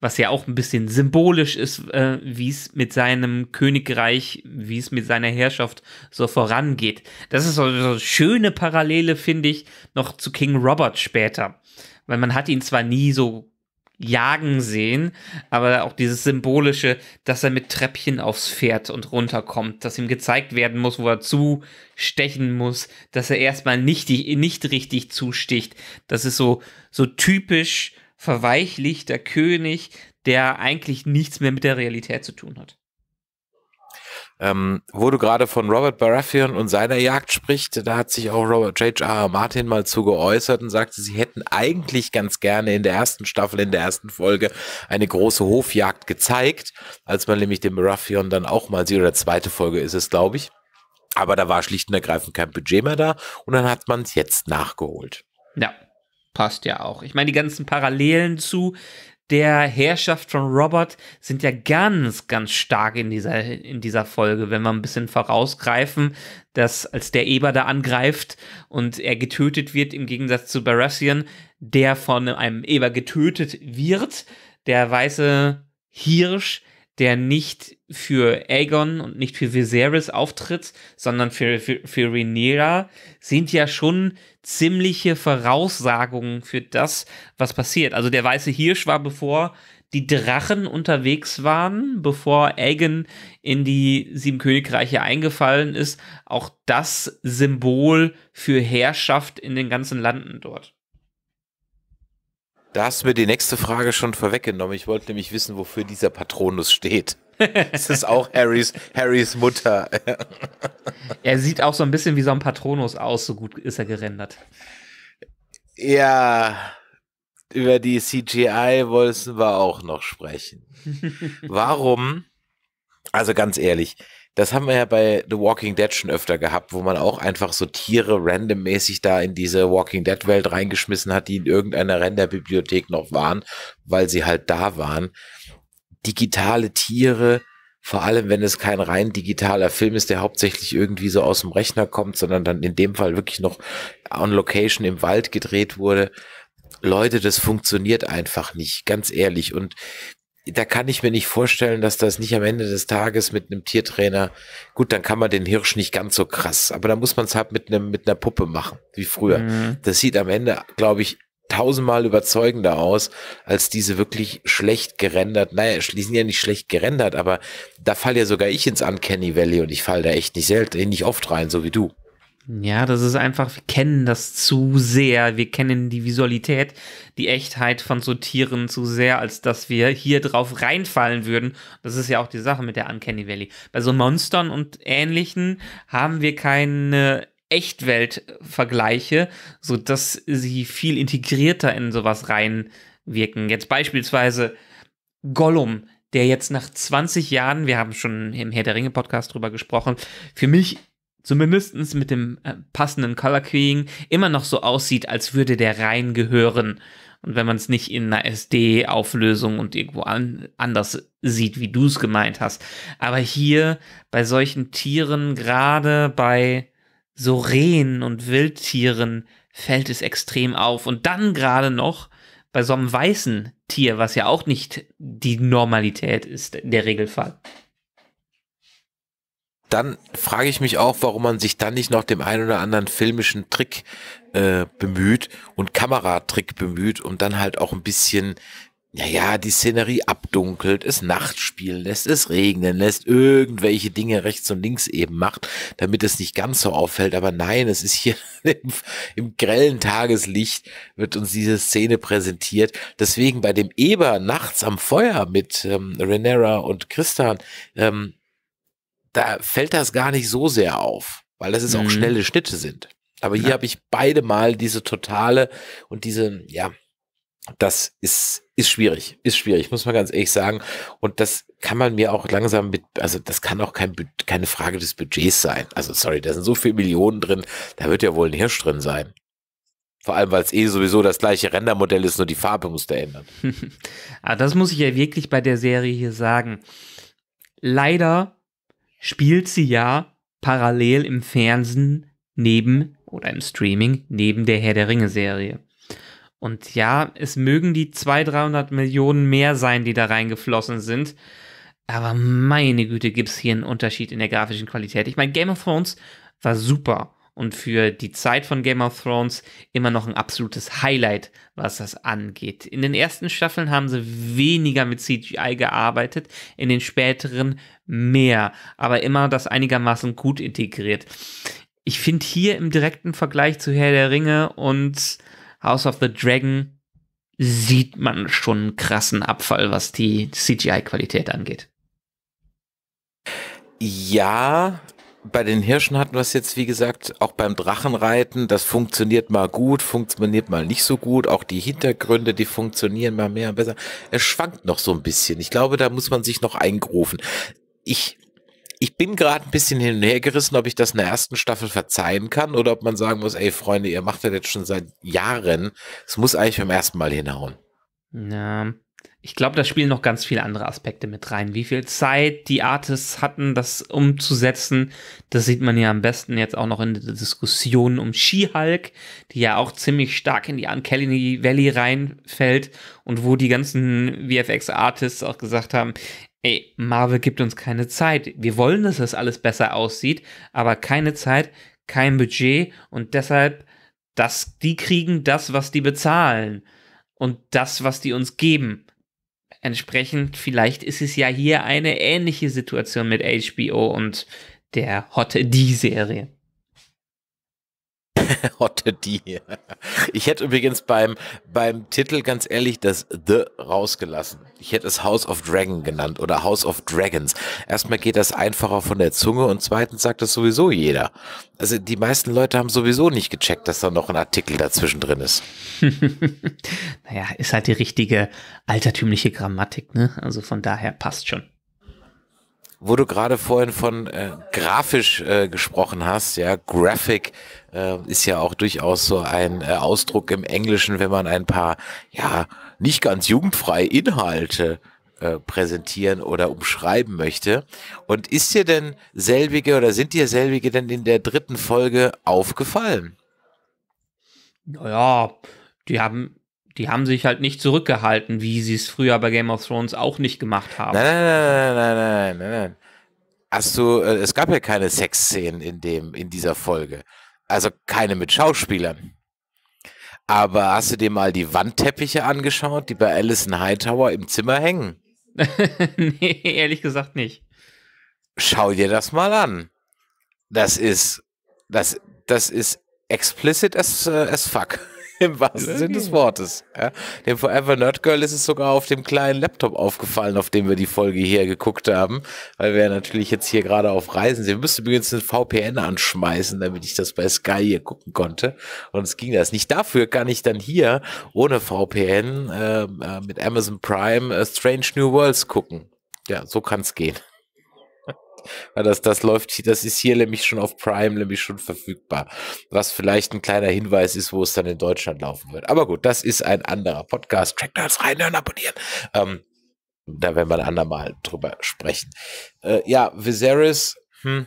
S2: Was ja auch ein bisschen symbolisch ist, äh, wie es mit seinem Königreich, wie es mit seiner Herrschaft so vorangeht. Das ist so eine schöne Parallele, finde ich, noch zu King Robert später. Weil man hat ihn zwar nie so jagen sehen, aber auch dieses symbolische, dass er mit Treppchen aufs Pferd und runterkommt, dass ihm gezeigt werden muss, wo er zustechen muss, dass er erstmal nicht, nicht richtig zusticht. Das ist so, so typisch verweichlichter König, der eigentlich nichts mehr mit der Realität zu tun hat.
S1: Ähm, wo du gerade von Robert Baratheon und seiner Jagd sprichst, da hat sich auch Robert J.R. Martin mal zu geäußert und sagte, sie hätten eigentlich ganz gerne in der ersten Staffel, in der ersten Folge eine große Hofjagd gezeigt, als man nämlich den Baratheon dann auch mal sieht, oder zweite Folge ist es, glaube ich. Aber da war schlicht und ergreifend kein Budget mehr da und dann hat man es jetzt nachgeholt. Ja,
S2: passt ja auch. Ich meine, die ganzen Parallelen zu der Herrschaft von Robert sind ja ganz, ganz stark in dieser, in dieser Folge, wenn wir ein bisschen vorausgreifen, dass als der Eber da angreift und er getötet wird, im Gegensatz zu Baratheon, der von einem Eber getötet wird, der weiße Hirsch, der nicht für Aegon und nicht für Viserys auftritt, sondern für, für, für Rhaenyra, sind ja schon ziemliche Voraussagungen für das, was passiert. Also der weiße Hirsch war bevor die Drachen unterwegs waren, bevor Aegon in die Sieben Königreiche eingefallen ist, auch das Symbol für Herrschaft in den ganzen Landen dort.
S1: Da hast du mir die nächste Frage schon vorweggenommen. Ich wollte nämlich wissen, wofür dieser Patronus steht. Es (laughs) ist auch Harrys, Harrys Mutter. (laughs) er sieht
S2: auch so ein bisschen wie so ein Patronus aus, so gut ist er gerendert.
S1: Ja, über die CGI wollten wir auch noch sprechen. (laughs) Warum? Also ganz ehrlich, das haben wir ja bei The Walking Dead schon öfter gehabt, wo man auch einfach so Tiere randommäßig da in diese Walking Dead Welt reingeschmissen hat, die in irgendeiner Renderbibliothek noch waren, weil sie halt da waren. Digitale Tiere, vor allem wenn es kein rein digitaler Film ist, der hauptsächlich irgendwie so aus dem Rechner kommt, sondern dann in dem Fall wirklich noch on Location im Wald gedreht wurde. Leute, das funktioniert einfach nicht, ganz ehrlich. Und da kann ich mir nicht vorstellen, dass das nicht am Ende des Tages mit einem Tiertrainer, gut, dann kann man den Hirsch nicht ganz so krass, aber da muss man es halt mit einem, mit einer Puppe machen, wie früher. Mhm. Das sieht am Ende, glaube ich, tausendmal überzeugender aus, als diese wirklich schlecht gerendert, naja, die sind ja nicht schlecht gerendert, aber da fall ja sogar ich ins Uncanny Valley und ich fall da echt nicht selten, nicht oft rein, so wie du. Ja, das ist
S2: einfach, wir kennen das zu sehr. Wir kennen die Visualität, die Echtheit von so Tieren zu sehr, als dass wir hier drauf reinfallen würden. Das ist ja auch die Sache mit der Uncanny Valley. Bei so Monstern und Ähnlichen haben wir keine Echtwelt-Vergleiche, sodass sie viel integrierter in sowas reinwirken. Jetzt beispielsweise Gollum, der jetzt nach 20 Jahren, wir haben schon im Herr der Ringe Podcast drüber gesprochen, für mich zumindest mit dem äh, passenden Color Keying immer noch so aussieht, als würde der rein gehören. Und wenn man es nicht in einer SD-Auflösung und irgendwo an, anders sieht, wie du es gemeint hast. Aber hier bei solchen Tieren, gerade bei so Rehen und Wildtieren, fällt es extrem auf. Und dann gerade noch bei so einem weißen Tier, was ja auch nicht die Normalität ist, der Regelfall
S1: dann frage ich mich auch, warum man sich dann nicht noch dem einen oder anderen filmischen Trick äh, bemüht und Kameratrick bemüht, um dann halt auch ein bisschen naja, die Szenerie abdunkelt, es Nacht spielen lässt, es regnen lässt, irgendwelche Dinge rechts und links eben macht, damit es nicht ganz so auffällt. Aber nein, es ist hier (laughs) im, im grellen Tageslicht wird uns diese Szene präsentiert. Deswegen bei dem Eber nachts am Feuer mit ähm, Renera und Christian, ähm, da fällt das gar nicht so sehr auf, weil das ist mhm. auch schnelle Schnitte sind. Aber hier ja. habe ich beide mal diese totale und diese, ja, das ist, ist schwierig, ist schwierig, muss man ganz ehrlich sagen. Und das kann man mir auch langsam mit, also das kann auch kein, keine Frage des Budgets sein. Also sorry, da sind so viele Millionen drin, da wird ja wohl ein Hirsch drin sein. Vor allem, weil es eh sowieso das gleiche Rendermodell ist, nur die Farbe muss da ändern.
S2: Aber (laughs) ah, das muss ich ja wirklich bei der Serie hier sagen. Leider spielt sie ja parallel im Fernsehen neben oder im Streaming neben der Herr der Ringe Serie. Und ja, es mögen die 200, 300 Millionen mehr sein, die da reingeflossen sind. Aber meine Güte, gibt es hier einen Unterschied in der grafischen Qualität. Ich meine, Game of Thrones war super und für die Zeit von Game of Thrones immer noch ein absolutes Highlight, was das angeht. In den ersten Staffeln haben sie weniger mit CGI gearbeitet, in den späteren mehr, aber immer das einigermaßen gut integriert. Ich finde hier im direkten Vergleich zu Herr der Ringe und House of the Dragon sieht man schon einen krassen Abfall, was die CGI-Qualität angeht.
S1: Ja, bei den Hirschen hatten wir es jetzt, wie gesagt, auch beim Drachenreiten. Das funktioniert mal gut, funktioniert mal nicht so gut. Auch die Hintergründe, die funktionieren mal mehr und besser. Es schwankt noch so ein bisschen. Ich glaube, da muss man sich noch eingerufen. Ich, ich bin gerade ein bisschen hin und her gerissen, ob ich das in der ersten Staffel verzeihen kann oder ob man sagen muss, ey Freunde, ihr macht das jetzt schon seit Jahren. Es muss eigentlich beim ersten Mal hinhauen.
S2: Na, ja ich glaube, da spielen noch ganz viele andere Aspekte mit rein. Wie viel Zeit die Artists hatten, das umzusetzen, das sieht man ja am besten jetzt auch noch in der Diskussion um She-Hulk, die ja auch ziemlich stark in die Uncanny Valley reinfällt und wo die ganzen VFX-Artists auch gesagt haben, ey, Marvel gibt uns keine Zeit. Wir wollen, dass das alles besser aussieht, aber keine Zeit, kein Budget und deshalb, dass die kriegen das, was die bezahlen und das, was die uns geben Entsprechend, vielleicht ist es ja hier eine ähnliche Situation mit
S1: HBO und der Hot D-Serie. (laughs) Hotte D. Ich hätte übrigens beim, beim Titel ganz ehrlich das The rausgelassen. Ich hätte es House of Dragon genannt oder House of Dragons. Erstmal geht das einfacher von der Zunge und zweitens sagt das sowieso jeder. Also die meisten Leute haben sowieso nicht gecheckt, dass da noch ein Artikel dazwischen drin ist.
S3: (laughs)
S2: naja, ist halt die richtige altertümliche Grammatik, ne? Also von daher passt schon
S1: wo du gerade vorhin von äh, grafisch äh, gesprochen hast, ja, Graphic äh, ist ja auch durchaus so ein äh, Ausdruck im Englischen, wenn man ein paar, ja, nicht ganz jugendfrei Inhalte äh, präsentieren oder umschreiben möchte. Und ist dir denn selbige oder sind dir selbige denn in der dritten Folge aufgefallen?
S2: Naja, die haben die haben sich halt nicht zurückgehalten, wie sie es früher bei Game of Thrones auch nicht gemacht haben. Nein,
S1: nein, nein, nein, nein, nein, nein. Hast du, äh, es gab ja keine Sexszenen in dem, in dieser Folge. Also keine mit Schauspielern. Aber hast du dir mal die Wandteppiche angeschaut, die bei Alison Hightower im Zimmer hängen? (laughs) nee, ehrlich gesagt nicht. Schau dir das mal an. Das ist, das, das ist explicit as, äh, as fuck. Im wahrsten Sinn des Wortes. Ja. Dem Forever Nerd Girl ist es sogar auf dem kleinen Laptop aufgefallen, auf dem wir die Folge hier geguckt haben, weil wir natürlich jetzt hier gerade auf Reisen sind. Wir müssten übrigens einen VPN anschmeißen, damit ich das bei Sky hier gucken konnte. Und es ging das nicht. Dafür kann ich dann hier ohne VPN äh, äh, mit Amazon Prime äh, Strange New Worlds gucken. Ja, so kann es gehen. Ja, das, das läuft hier, das ist hier nämlich schon auf Prime, nämlich schon verfügbar. Was vielleicht ein kleiner Hinweis ist, wo es dann in Deutschland laufen wird. Aber gut, das ist ein anderer Podcast. Track das rein reinhören, abonnieren. Ähm, da werden wir ein andermal drüber sprechen. Äh, ja, Viserys, hm,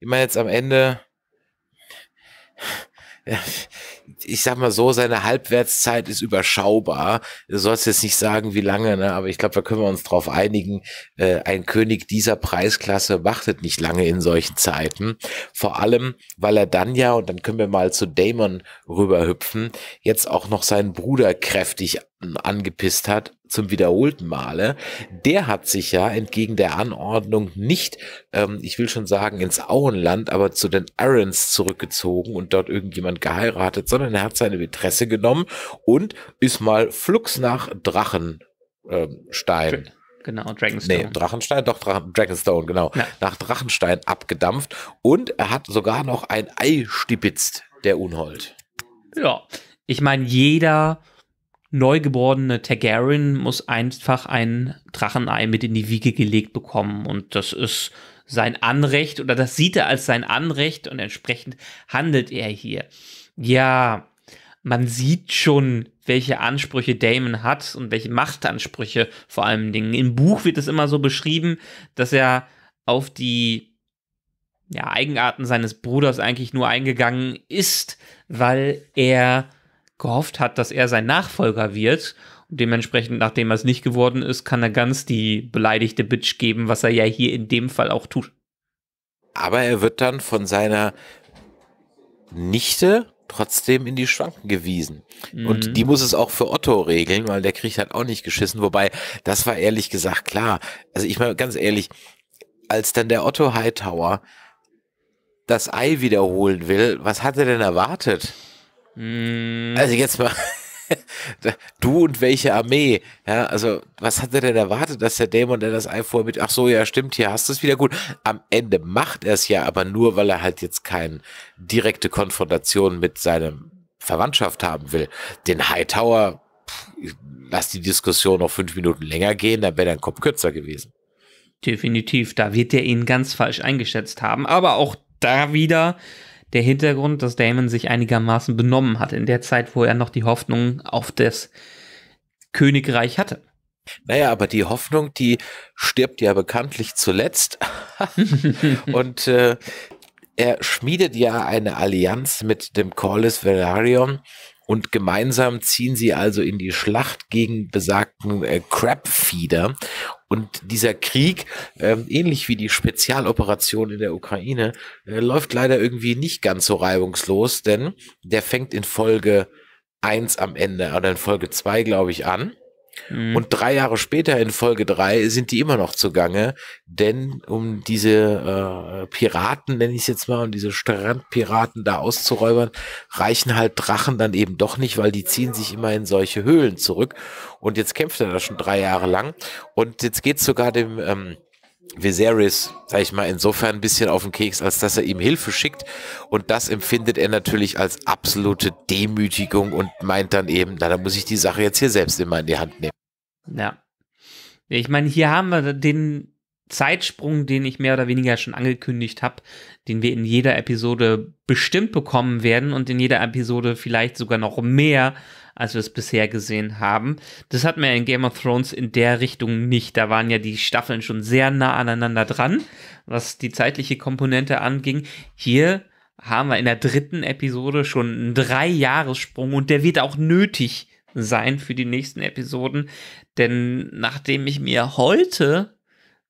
S1: immer jetzt am Ende. Ja, ich sag mal so, seine Halbwertszeit ist überschaubar. Du sollst jetzt nicht sagen, wie lange, ne? aber ich glaube, da können wir uns drauf einigen. Äh, ein König dieser Preisklasse wartet nicht lange in solchen Zeiten. Vor allem, weil er dann ja, und dann können wir mal zu Damon rüberhüpfen, jetzt auch noch seinen Bruder kräftig angepisst hat zum wiederholten Male, der hat sich ja entgegen der Anordnung nicht, ähm, ich will schon sagen, ins Auenland, aber zu den Arons zurückgezogen und dort irgendjemand geheiratet, sondern sondern er hat seine Mätresse genommen und ist mal flugs nach Drachenstein. Ähm, genau, Dragonstone. Nee, Drachenstein, doch, Drachen, Dragonstone, genau. Ja. Nach Drachenstein abgedampft und er hat sogar noch ein Ei stipitzt, der Unhold.
S2: Ja, ich meine, jeder neugeborene Targaryen muss einfach ein Drachenei mit in die Wiege gelegt bekommen und das ist sein Anrecht oder das sieht er als sein Anrecht und entsprechend handelt er hier ja, man sieht schon, welche Ansprüche Damon hat und welche Machtansprüche vor allen Dingen. Im Buch wird es immer so beschrieben, dass er auf die ja, Eigenarten seines Bruders eigentlich nur eingegangen ist, weil er gehofft hat, dass er sein Nachfolger wird. Und dementsprechend, nachdem er es nicht geworden ist, kann er ganz die beleidigte Bitch geben, was er ja hier in dem Fall auch
S1: tut. Aber er wird dann von seiner Nichte trotzdem in die Schranken gewiesen. Mhm. Und die muss es auch für Otto regeln, weil der Krieg hat auch nicht geschissen. Wobei, das war ehrlich gesagt klar. Also ich meine, ganz ehrlich, als dann der Otto Hightower das Ei wiederholen will, was hat er denn erwartet? Mhm. Also jetzt mal du und welche Armee? Ja, also, was hat er denn erwartet, dass der Dämon der das Ei vorher mit, ach so, ja, stimmt, hier hast du es wieder gut. Am Ende macht er es ja, aber nur, weil er halt jetzt keine direkte Konfrontation mit seinem Verwandtschaft haben will. Den Hightower, pff, lass die Diskussion noch fünf Minuten länger gehen, dann wäre dein Kopf kürzer gewesen.
S2: Definitiv, da wird er ihn ganz falsch eingeschätzt haben, aber auch da wieder, der Hintergrund, dass Damon sich einigermaßen benommen hat in der Zeit, wo er noch die Hoffnung auf das Königreich
S1: hatte. Naja, aber die Hoffnung, die stirbt ja bekanntlich zuletzt. (laughs) Und äh, er schmiedet ja eine Allianz mit dem Corlys Velaryon, und gemeinsam ziehen sie also in die Schlacht gegen besagten äh, Crabfeeder. Und dieser Krieg, äh, ähnlich wie die Spezialoperation in der Ukraine, äh, läuft leider irgendwie nicht ganz so reibungslos, denn der fängt in Folge 1 am Ende oder in Folge 2, glaube ich, an. Mhm. Und drei Jahre später in Folge drei sind die immer noch zugange, denn um diese äh, Piraten, nenne ich es jetzt mal, um diese Strandpiraten da auszuräubern, reichen halt Drachen dann eben doch nicht, weil die ziehen sich immer in solche Höhlen zurück. Und jetzt kämpft er da schon drei Jahre lang. Und jetzt geht sogar dem... Ähm, Viserys, sag ich mal, insofern ein bisschen auf den Keks, als dass er ihm Hilfe schickt. Und das empfindet er natürlich als absolute Demütigung und meint dann eben, na, dann muss ich die Sache jetzt hier selbst immer in die Hand nehmen.
S2: Ja. Ich meine, hier haben wir den Zeitsprung, den ich mehr oder weniger schon angekündigt habe, den wir in jeder Episode bestimmt bekommen werden und in jeder Episode vielleicht sogar noch mehr, als wir es bisher gesehen haben. Das hatten wir in Game of Thrones in der Richtung nicht. Da waren ja die Staffeln schon sehr nah aneinander dran, was die zeitliche Komponente anging. Hier haben wir in der dritten Episode schon einen Drei-Jahressprung und der wird auch nötig sein für die nächsten Episoden. Denn nachdem ich mir heute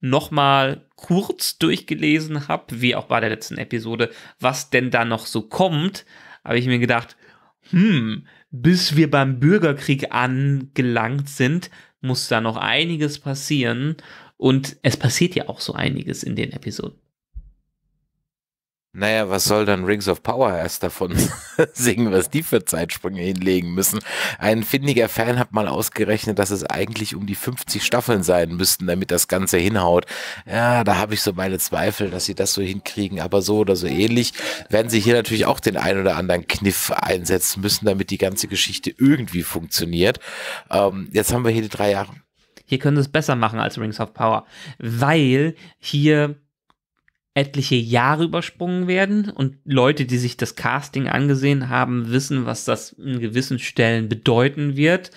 S2: nochmal kurz durchgelesen habe, wie auch bei der letzten Episode, was denn da noch so kommt, habe ich mir gedacht, hm, bis wir beim Bürgerkrieg angelangt sind, muss da noch einiges passieren. Und es passiert ja auch so einiges in den Episoden.
S1: Naja, was soll dann Rings of Power erst davon (laughs) singen, was die für Zeitsprünge hinlegen müssen? Ein findiger Fan hat mal ausgerechnet, dass es eigentlich um die 50 Staffeln sein müssten, damit das Ganze hinhaut. Ja, da habe ich so meine Zweifel, dass sie das so hinkriegen, aber so oder so ähnlich werden sie hier natürlich auch den ein oder anderen Kniff einsetzen müssen, damit die ganze Geschichte irgendwie funktioniert. Ähm, jetzt haben wir hier die drei Jahre.
S2: Hier können sie es besser machen als Rings of Power, weil hier etliche Jahre übersprungen werden und Leute, die sich das Casting angesehen haben, wissen, was das in gewissen Stellen bedeuten wird.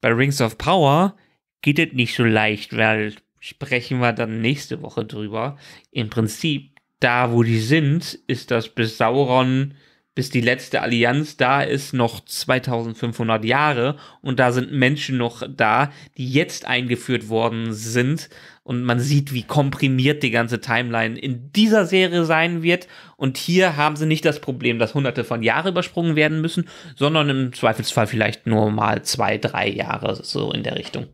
S2: Bei Rings of Power geht es nicht so leicht, weil sprechen wir dann nächste Woche drüber. Im Prinzip, da wo die sind, ist das bis Sauron, bis die letzte Allianz da ist, noch 2500 Jahre und da sind Menschen noch da, die jetzt eingeführt worden sind und man sieht, wie komprimiert die ganze Timeline in dieser Serie sein wird. Und hier haben sie nicht das Problem, dass hunderte von Jahren übersprungen werden müssen, sondern im Zweifelsfall vielleicht nur mal zwei, drei Jahre so in der Richtung.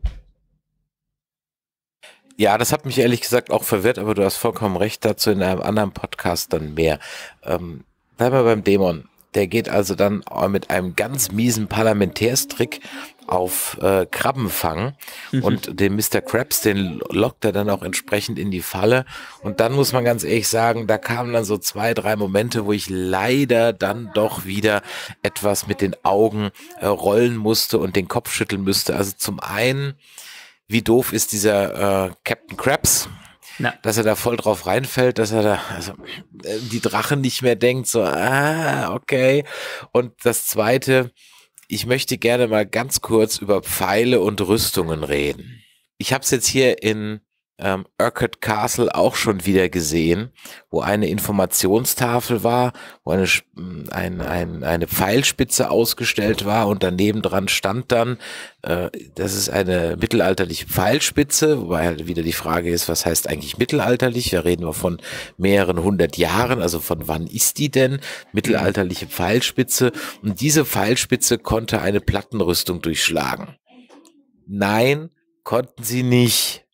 S1: Ja, das hat mich ehrlich gesagt auch verwirrt, aber du hast vollkommen recht dazu in einem anderen Podcast dann mehr. Ähm, bleiben wir beim Dämon. Der geht also dann mit einem ganz miesen Parlamentärstrick auf äh, fangen mhm. und den Mr. Krabs, den lockt er dann auch entsprechend in die Falle. Und dann muss man ganz ehrlich sagen, da kamen dann so zwei, drei Momente, wo ich leider dann doch wieder etwas mit den Augen äh, rollen musste und den Kopf schütteln müsste. Also zum einen, wie doof ist dieser äh, Captain Krabs? Na. dass er da voll drauf reinfällt, dass er da also, äh, die Drachen nicht mehr denkt, so, ah, okay. Und das Zweite, ich möchte gerne mal ganz kurz über Pfeile und Rüstungen reden. Ich habe es jetzt hier in ähm, Urquhart Castle auch schon wieder gesehen, wo eine Informationstafel war, wo eine, hm, ein, ein, eine Pfeilspitze ausgestellt war und daneben dran stand dann, äh, das ist eine mittelalterliche Pfeilspitze, wobei halt wieder die Frage ist, was heißt eigentlich mittelalterlich? Da reden wir von mehreren hundert Jahren, also von wann ist die denn? Mittelalterliche Pfeilspitze. Und diese Pfeilspitze konnte eine Plattenrüstung durchschlagen. Nein, konnten sie nicht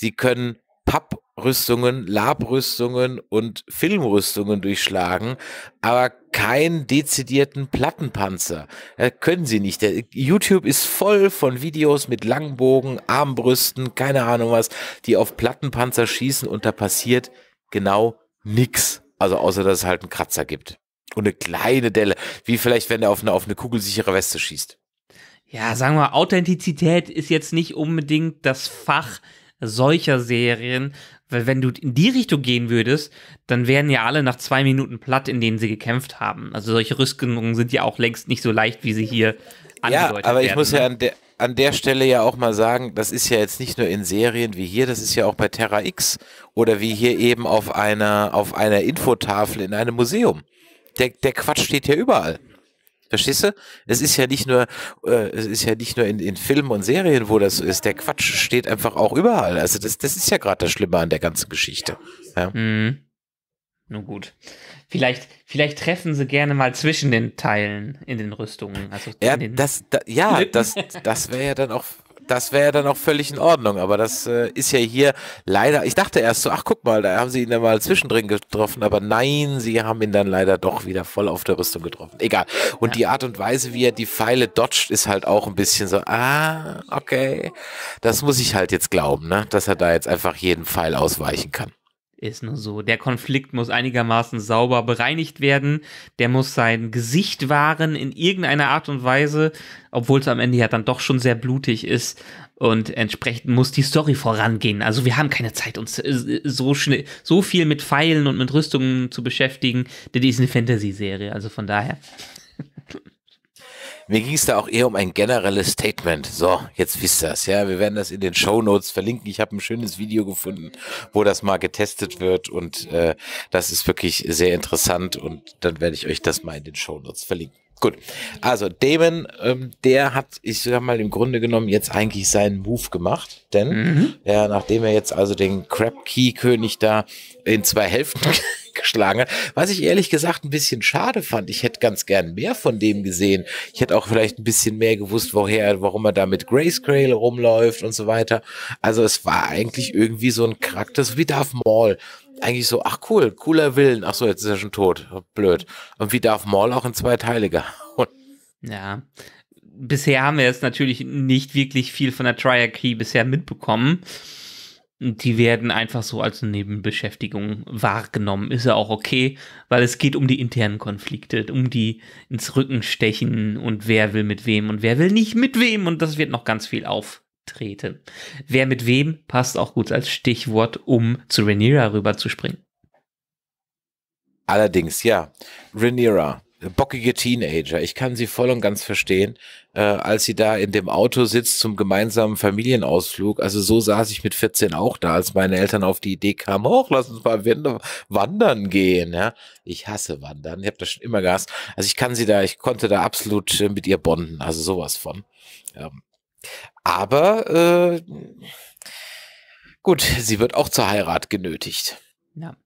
S1: Sie können Papprüstungen, Labrüstungen und Filmrüstungen durchschlagen, aber keinen dezidierten Plattenpanzer. Das äh, können sie nicht. YouTube ist voll von Videos mit Langbogen, Armbrüsten, keine Ahnung was, die auf Plattenpanzer schießen und da passiert genau nichts. Also außer dass es halt einen Kratzer gibt. Und eine kleine Delle, wie vielleicht, wenn er auf eine, auf eine kugelsichere Weste schießt.
S2: Ja, sagen wir, Authentizität ist jetzt nicht unbedingt das Fach, solcher Serien, weil wenn du in die Richtung gehen würdest, dann wären ja alle nach zwei Minuten platt, in denen sie gekämpft haben. Also solche Rüstungen sind ja auch längst nicht so leicht, wie sie hier angedeutet werden. Ja, aber ich muss ne? ja an
S1: der, an der Stelle ja auch mal sagen, das ist ja jetzt nicht nur in Serien wie hier, das ist ja auch bei Terra X oder wie hier eben auf einer, auf einer Infotafel in einem Museum. Der, der Quatsch steht ja überall. Verstehst du? Es ist ja nicht nur, äh, es ist ja nicht nur in, in Filmen und Serien, wo das ist. Der Quatsch steht einfach auch überall. Also das, das ist ja gerade das Schlimme an der ganzen Geschichte. Ja. Mhm.
S2: Nun gut. Vielleicht, vielleicht treffen sie gerne mal zwischen
S1: den Teilen in den Rüstungen. Also ja, den das, da, ja, das, (laughs) das wäre ja dann auch das wäre dann auch völlig in Ordnung. Aber das äh, ist ja hier leider, ich dachte erst so, ach guck mal, da haben sie ihn dann mal zwischendrin getroffen, aber nein, sie haben ihn dann leider doch wieder voll auf der Rüstung getroffen. Egal. Und ja. die Art und Weise, wie er die Pfeile dodgt, ist halt auch ein bisschen so, ah, okay. Das muss ich halt jetzt glauben, ne? dass er da jetzt einfach jeden Pfeil ausweichen kann
S2: ist nur so. Der Konflikt muss einigermaßen sauber bereinigt werden. Der muss sein Gesicht wahren in irgendeiner Art und Weise, obwohl es am Ende ja dann doch schon sehr blutig ist. Und entsprechend muss die Story vorangehen. Also wir haben keine Zeit, uns äh, so schnell, so viel mit Pfeilen und mit Rüstungen zu beschäftigen, denn die ist eine Fantasy-Serie. Also von daher
S1: mir ging es da auch eher um ein generelles Statement. So, jetzt wisst ihr es, ja. Wir werden das in den Show Notes verlinken. Ich habe ein schönes Video gefunden, wo das mal getestet wird und äh, das ist wirklich sehr interessant und dann werde ich euch das mal in den Show Notes verlinken. Gut, also Damon, ähm, der hat, ich sag mal, im Grunde genommen jetzt eigentlich seinen Move gemacht, denn mhm. ja, nachdem er jetzt also den Crab Key König da in zwei Hälften geschlagen hat. Was ich ehrlich gesagt ein bisschen schade fand. Ich hätte ganz gern mehr von dem gesehen. Ich hätte auch vielleicht ein bisschen mehr gewusst, woher, warum er da mit Grayscale rumläuft und so weiter. Also es war eigentlich irgendwie so ein Charakter, so wie Darth Maul eigentlich so, ach cool, cooler Willen. Ach so, jetzt ist er schon tot. Blöd. Und wie darf Maul auch in zwei Teile (laughs) gehauen? Ja.
S2: Bisher haben wir jetzt natürlich nicht wirklich viel von der Triarchy bisher mitbekommen die werden einfach so als Nebenbeschäftigung wahrgenommen. Ist ja auch okay, weil es geht um die internen Konflikte, um die ins Rücken stechen und wer will mit wem und wer will nicht mit wem und das wird noch ganz viel auftreten. Wer mit wem passt auch gut als Stichwort, um zu Rhaenyra rüberzuspringen.
S1: Allerdings, ja. Rhaenyra, bockige Teenager. Ich kann sie voll und ganz verstehen äh, als sie da in dem Auto sitzt zum gemeinsamen Familienausflug. Also so saß ich mit 14 auch da, als meine Eltern auf die Idee kamen, hoch, lass uns mal wandern gehen. Ja? Ich hasse Wandern, ich habe das schon immer gehasst. Also ich kann sie da, ich konnte da absolut äh, mit ihr bonden, also sowas von. Ähm, aber äh, gut, sie wird auch zur Heirat genötigt.
S2: Ja.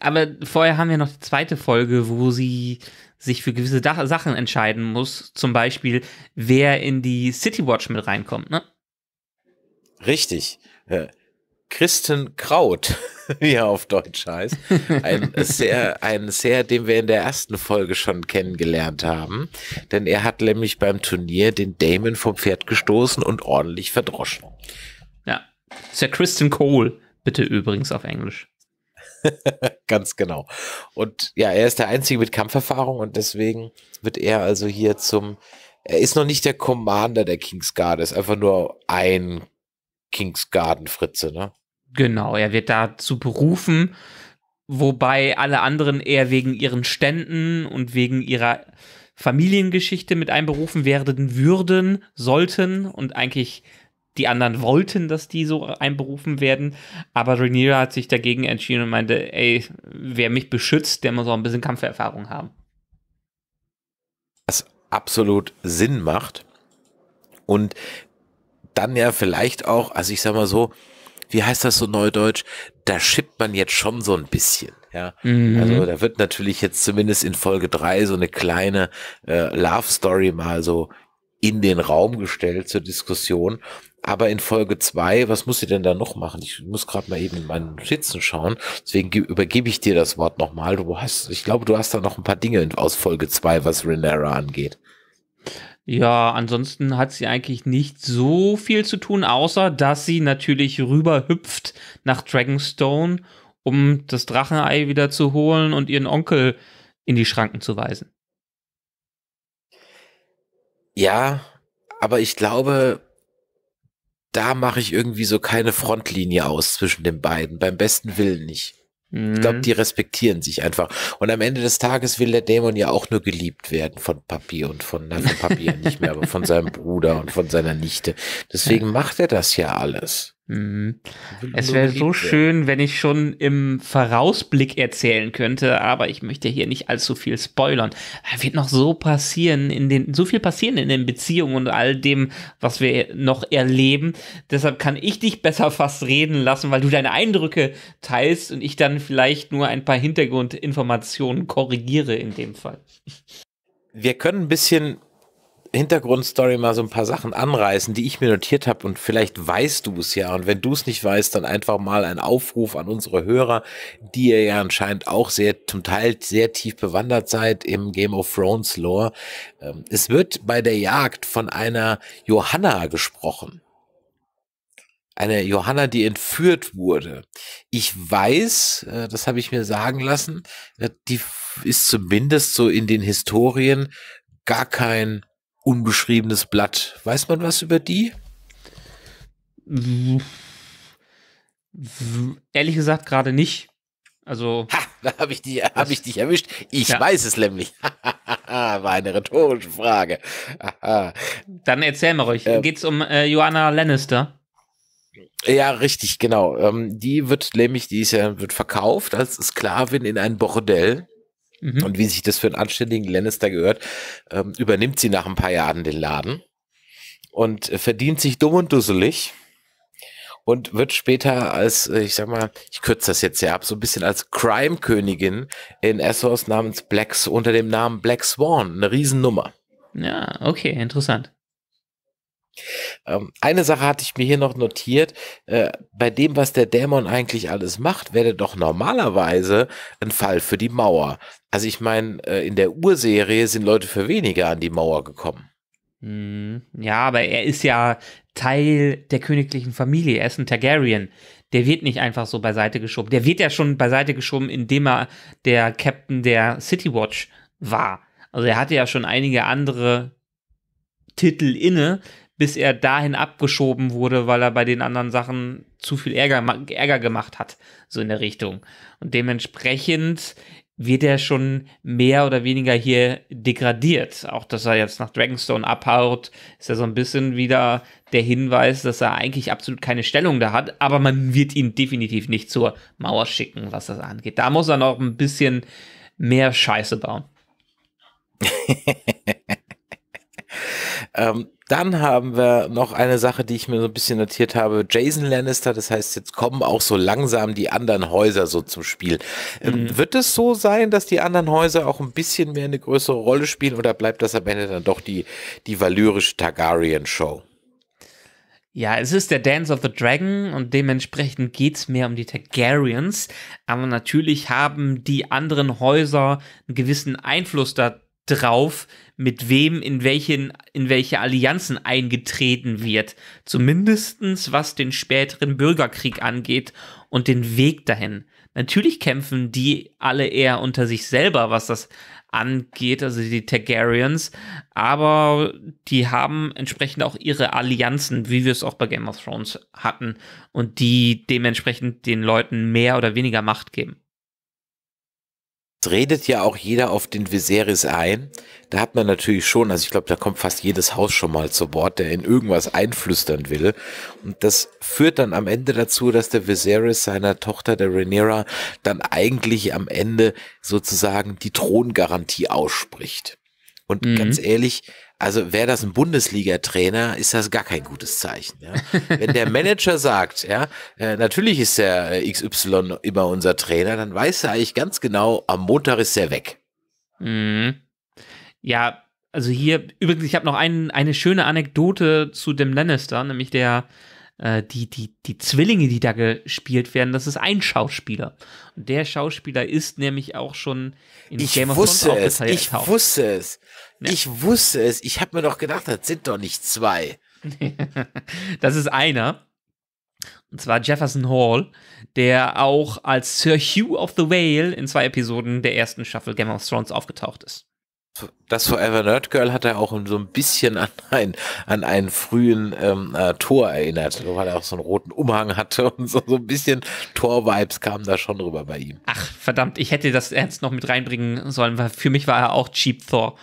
S2: Aber vorher haben wir noch die zweite Folge, wo sie sich für gewisse da Sachen entscheiden muss, zum Beispiel, wer in die City Watch mit reinkommt, ne?
S1: Richtig. Äh, Christen Kraut, (laughs) wie er auf Deutsch heißt. Ein (laughs) sehr, ein sehr, den wir in der ersten Folge schon kennengelernt haben. Denn er hat nämlich beim Turnier den Damon vom Pferd gestoßen und ordentlich verdroschen. Ja. Sir Christian Cole, bitte übrigens auf Englisch. (laughs) Ganz genau. Und ja, er ist der Einzige mit Kampferfahrung und deswegen wird er also hier zum. Er ist noch nicht der Commander der Kingsguard, er ist einfach nur ein Kingsgarden-Fritze, ne?
S2: Genau, er wird dazu berufen, wobei alle anderen eher wegen ihren Ständen und wegen ihrer Familiengeschichte mit einberufen werden würden, sollten und eigentlich die anderen wollten, dass die so einberufen werden. Aber Rhaenyra hat sich dagegen entschieden und meinte, ey, wer mich beschützt, der muss auch ein bisschen Kampferfahrung haben.
S1: Was absolut Sinn macht. Und dann ja vielleicht auch, also ich sag mal so, wie heißt das so neudeutsch? Da schippt man jetzt schon so ein bisschen. Ja, mhm. also da wird natürlich jetzt zumindest in Folge 3 so eine kleine äh, Love Story mal so in den Raum gestellt zur Diskussion. Aber in Folge 2, was muss sie denn da noch machen? Ich muss gerade mal eben in meinen Schützen schauen. Deswegen übergebe ich dir das Wort nochmal. Du hast, ich glaube, du hast da noch ein paar Dinge aus Folge 2, was Renera angeht.
S2: Ja, ansonsten hat sie eigentlich nicht so viel zu tun, außer dass sie natürlich rüberhüpft nach Dragonstone, um das Drachenei wieder zu holen und ihren Onkel in die Schranken zu weisen.
S1: Ja, aber ich glaube, da mache ich irgendwie so keine Frontlinie aus zwischen den beiden, beim besten Willen nicht. Mhm. Ich glaube, die respektieren sich einfach. Und am Ende des Tages will der Dämon ja auch nur geliebt werden von Papi und von, na, von Papi nicht mehr, aber von seinem Bruder und von seiner Nichte. Deswegen macht er das ja alles. Mhm. Es wäre so
S2: schön, wenn ich schon im Vorausblick erzählen könnte, aber ich möchte hier nicht allzu viel spoilern. Da wird noch so passieren in den, so viel passieren in den Beziehungen und all dem, was wir noch erleben. Deshalb kann ich dich besser fast reden lassen, weil du deine Eindrücke teilst und ich dann vielleicht nur ein paar Hintergrundinformationen korrigiere in dem Fall.
S1: Wir können ein bisschen Hintergrundstory mal so ein paar Sachen anreißen, die ich mir notiert habe und vielleicht weißt du es ja. Und wenn du es nicht weißt, dann einfach mal ein Aufruf an unsere Hörer, die ihr ja anscheinend auch sehr, zum Teil sehr tief bewandert seid im Game of Thrones Lore. Ähm, es wird bei der Jagd von einer Johanna gesprochen. Eine Johanna, die entführt wurde. Ich weiß, äh, das habe ich mir sagen lassen, äh, die ist zumindest so in den Historien gar kein unbeschriebenes Blatt. Weiß man was über die? Ehrlich gesagt, gerade nicht. Also. Ha, da habe ich, hab ich dich erwischt. Ich ja. weiß es nämlich. (laughs) War eine rhetorische Frage. Dann erzähl mal ruhig. Ähm, Geht es um äh, Joanna Lannister? Ja, richtig, genau. Ähm, die wird nämlich, die ist ja, wird verkauft als Sklavin in ein Bordell. Mhm. Und wie sich das für einen anständigen Lannister gehört, ähm, übernimmt sie nach ein paar Jahren den Laden und äh, verdient sich dumm und dusselig und wird später als, äh, ich sag mal, ich kürze das jetzt ja ab, so ein bisschen als Crime-Königin in Essos namens Blacks unter dem Namen Black Swan, eine Riesennummer. Ja, okay, interessant. Ähm, eine Sache hatte ich mir hier noch notiert. Äh, bei dem, was der Dämon eigentlich alles macht, wäre doch normalerweise ein Fall für die Mauer. Also ich meine, äh, in der Urserie sind Leute für weniger an die Mauer gekommen.
S2: Mhm. Ja, aber er ist ja Teil der königlichen Familie. Er ist ein Targaryen. Der wird nicht einfach so beiseite geschoben. Der wird ja schon beiseite geschoben, indem er der Captain der City Watch war. Also er hatte ja schon einige andere Titel inne, bis er dahin abgeschoben wurde, weil er bei den anderen Sachen zu viel Ärger, Ärger gemacht hat, so in der Richtung. Und dementsprechend wird er schon mehr oder weniger hier degradiert. Auch dass er jetzt nach Dragonstone abhaut, ist ja so ein bisschen wieder der Hinweis, dass er eigentlich absolut keine Stellung da hat, aber man wird ihn definitiv nicht zur Mauer schicken, was das angeht. Da muss er noch ein bisschen mehr Scheiße bauen. (laughs)
S1: ähm, dann haben wir noch eine Sache, die ich mir so ein bisschen notiert habe. Jason Lannister, das heißt, jetzt kommen auch so langsam die anderen Häuser so zum Spiel. Ähm, mhm. Wird es so sein, dass die anderen Häuser auch ein bisschen mehr eine größere Rolle spielen oder bleibt das am Ende dann doch die, die valyrische Targaryen-Show? Ja,
S2: es ist der Dance of the Dragon und dementsprechend geht es mehr um die Targaryens. Aber natürlich haben die anderen Häuser einen gewissen Einfluss da, drauf, mit wem in, welchen, in welche Allianzen eingetreten wird. Zumindest was den späteren Bürgerkrieg angeht und den Weg dahin. Natürlich kämpfen die alle eher unter sich selber, was das angeht, also die Targaryens, aber die haben entsprechend auch ihre Allianzen, wie wir es auch bei Game of Thrones hatten, und die dementsprechend den Leuten mehr oder weniger Macht geben.
S1: Es redet ja auch jeder auf den Viserys ein. Da hat man natürlich schon, also ich glaube, da kommt fast jedes Haus schon mal zu Wort, der in irgendwas einflüstern will. Und das führt dann am Ende dazu, dass der Viserys seiner Tochter, der Rhaenyra, dann eigentlich am Ende sozusagen die Throngarantie ausspricht. Und mhm. ganz ehrlich, also wäre das ein Bundesliga-Trainer, ist das gar kein gutes Zeichen. Ja? Wenn der Manager sagt, ja, äh, natürlich ist der äh, XY immer unser Trainer, dann weiß er eigentlich ganz genau, am Montag ist er weg. Mhm. Ja,
S2: also hier, übrigens, ich habe noch ein, eine schöne Anekdote zu dem Lannister, nämlich der, äh, die, die, die Zwillinge, die da gespielt werden, das ist ein Schauspieler. Und der Schauspieler ist nämlich auch schon in ich Game of Thrones aufgetaucht. Ich wusste es, ich
S1: wusste es. Ich wusste es. Ich habe mir doch gedacht, das sind doch nicht zwei. (laughs)
S2: das ist einer. Und zwar Jefferson Hall, der auch als Sir Hugh of the Whale in zwei Episoden der ersten Staffel Game of Thrones aufgetaucht ist.
S1: Das Forever Nerd Girl hat er auch so ein bisschen an, ein, an einen frühen ähm, äh, Tor erinnert, weil er auch so einen roten Umhang hatte und so, so ein bisschen Tor-Vibes kamen da schon rüber bei ihm. Ach,
S2: verdammt, ich hätte das ernst noch mit reinbringen sollen, weil für mich war er auch Cheap Thor.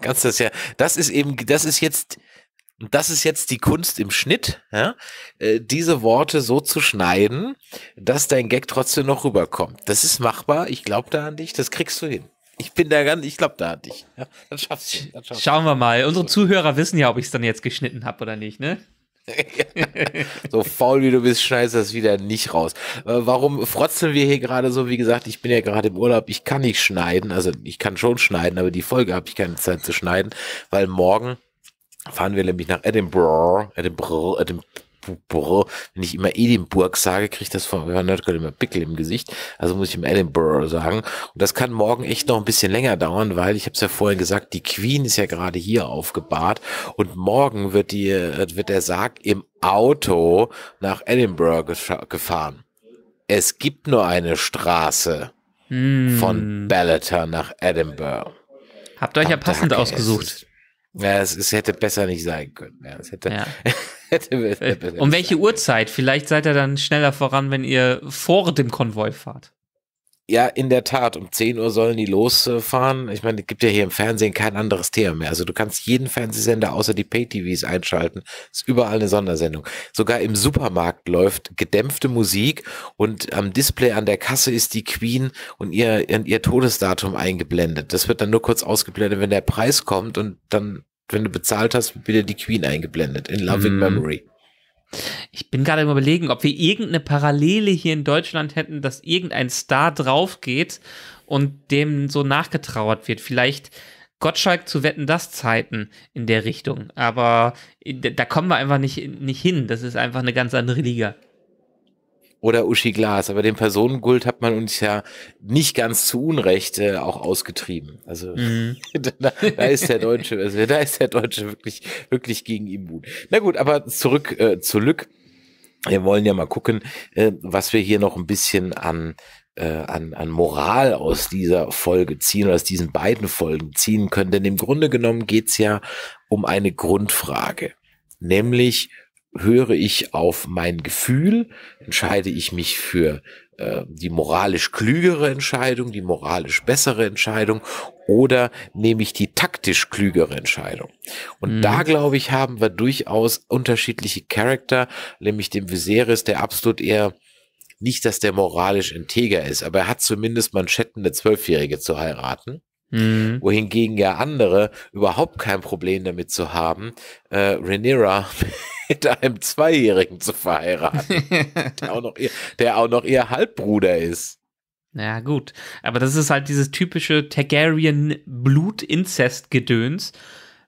S1: Kannst (laughs) das ja. Das ist eben, das ist jetzt, das ist jetzt die Kunst im Schnitt, ja? Äh, diese Worte so zu schneiden, dass dein Gag trotzdem noch rüberkommt. Das ist machbar. Ich glaube da an dich. Das kriegst du hin. Ich bin da ganz, ich glaube da an dich. Ja, das schaffst du. Das schaffst
S2: Schauen wir mal. Unsere Zuhörer wissen ja, ob ich es dann jetzt geschnitten habe oder nicht,
S1: ne? (laughs) so faul wie du bist, schneidest das wieder nicht raus. Äh, warum frotzeln wir hier gerade so? Wie gesagt, ich bin ja gerade im Urlaub, ich kann nicht schneiden. Also ich kann schon schneiden, aber die Folge habe ich keine Zeit zu schneiden, weil morgen fahren wir nämlich nach Edinburgh, Edinburgh, Edinburgh Edinburgh. Wenn ich immer Edinburgh sage, kriege ich das von Nerdcall immer Pickel im Gesicht. Also muss ich im Edinburgh sagen. Und das kann morgen echt noch ein bisschen länger dauern, weil ich habe es ja vorhin gesagt, die Queen ist ja gerade hier aufgebahrt und morgen wird die, äh, wird der Sarg im Auto nach Edinburgh gefahren. Es gibt nur eine Straße mm. von Ballater nach Edinburgh. Habt ihr euch ja passend ausgesucht. Ja, es, es hätte besser nicht sein können. Ja, es hätte, ja. (laughs) (laughs) um welche Uhrzeit?
S2: Vielleicht seid ihr dann schneller voran, wenn ihr vor dem Konvoi fahrt.
S1: Ja, in der Tat. Um 10 Uhr sollen die losfahren. Ich meine, es gibt ja hier im Fernsehen kein anderes Thema mehr. Also du kannst jeden Fernsehsender außer die Pay-TVs einschalten. Ist überall eine Sondersendung. Sogar im Supermarkt läuft gedämpfte Musik und am Display an der Kasse ist die Queen und ihr, ihr, ihr Todesdatum eingeblendet. Das wird dann nur kurz ausgeblendet, wenn der Preis kommt und dann wenn du bezahlt hast, wieder die Queen eingeblendet in Loving mm. Memory. Ich bin gerade überlegen, ob
S2: wir irgendeine Parallele hier in Deutschland hätten, dass irgendein Star draufgeht und dem so nachgetrauert wird. Vielleicht Gottschalk zu wetten, das Zeiten in der Richtung. Aber äh, da kommen wir einfach nicht, nicht hin. Das ist einfach eine ganz andere Liga
S1: oder Uschi Glas. Aber den Personengult hat man uns ja nicht ganz zu Unrecht äh, auch ausgetrieben. Also mhm. (laughs) da, da, ist der Deutsche, also da ist der Deutsche wirklich, wirklich gegen immun. Na gut, aber zurück äh, zu Lück. Wir wollen ja mal gucken, äh, was wir hier noch ein bisschen an äh, an, an Moral aus dieser Folge ziehen oder aus diesen beiden Folgen ziehen können. Denn im Grunde genommen geht's ja um eine Grundfrage, nämlich höre ich auf mein Gefühl, entscheide ich mich für äh, die moralisch klügere Entscheidung, die moralisch bessere Entscheidung oder nehme ich die taktisch klügere Entscheidung? Und mhm. da, glaube ich, haben wir durchaus unterschiedliche Charakter, nämlich dem Viserys, der absolut eher nicht, dass der moralisch integer ist, aber er hat zumindest Manschetten, eine Zwölfjährige zu heiraten. Mhm. Wohingegen ja andere überhaupt kein Problem damit zu haben, äh, Rhaenyra (laughs) mit einem Zweijährigen zu verheiraten, (laughs) der, auch noch ihr, der auch noch ihr Halbbruder ist. Ja, gut. Aber
S2: das ist halt dieses typische Targaryen-Blut-Inzest-Gedöns,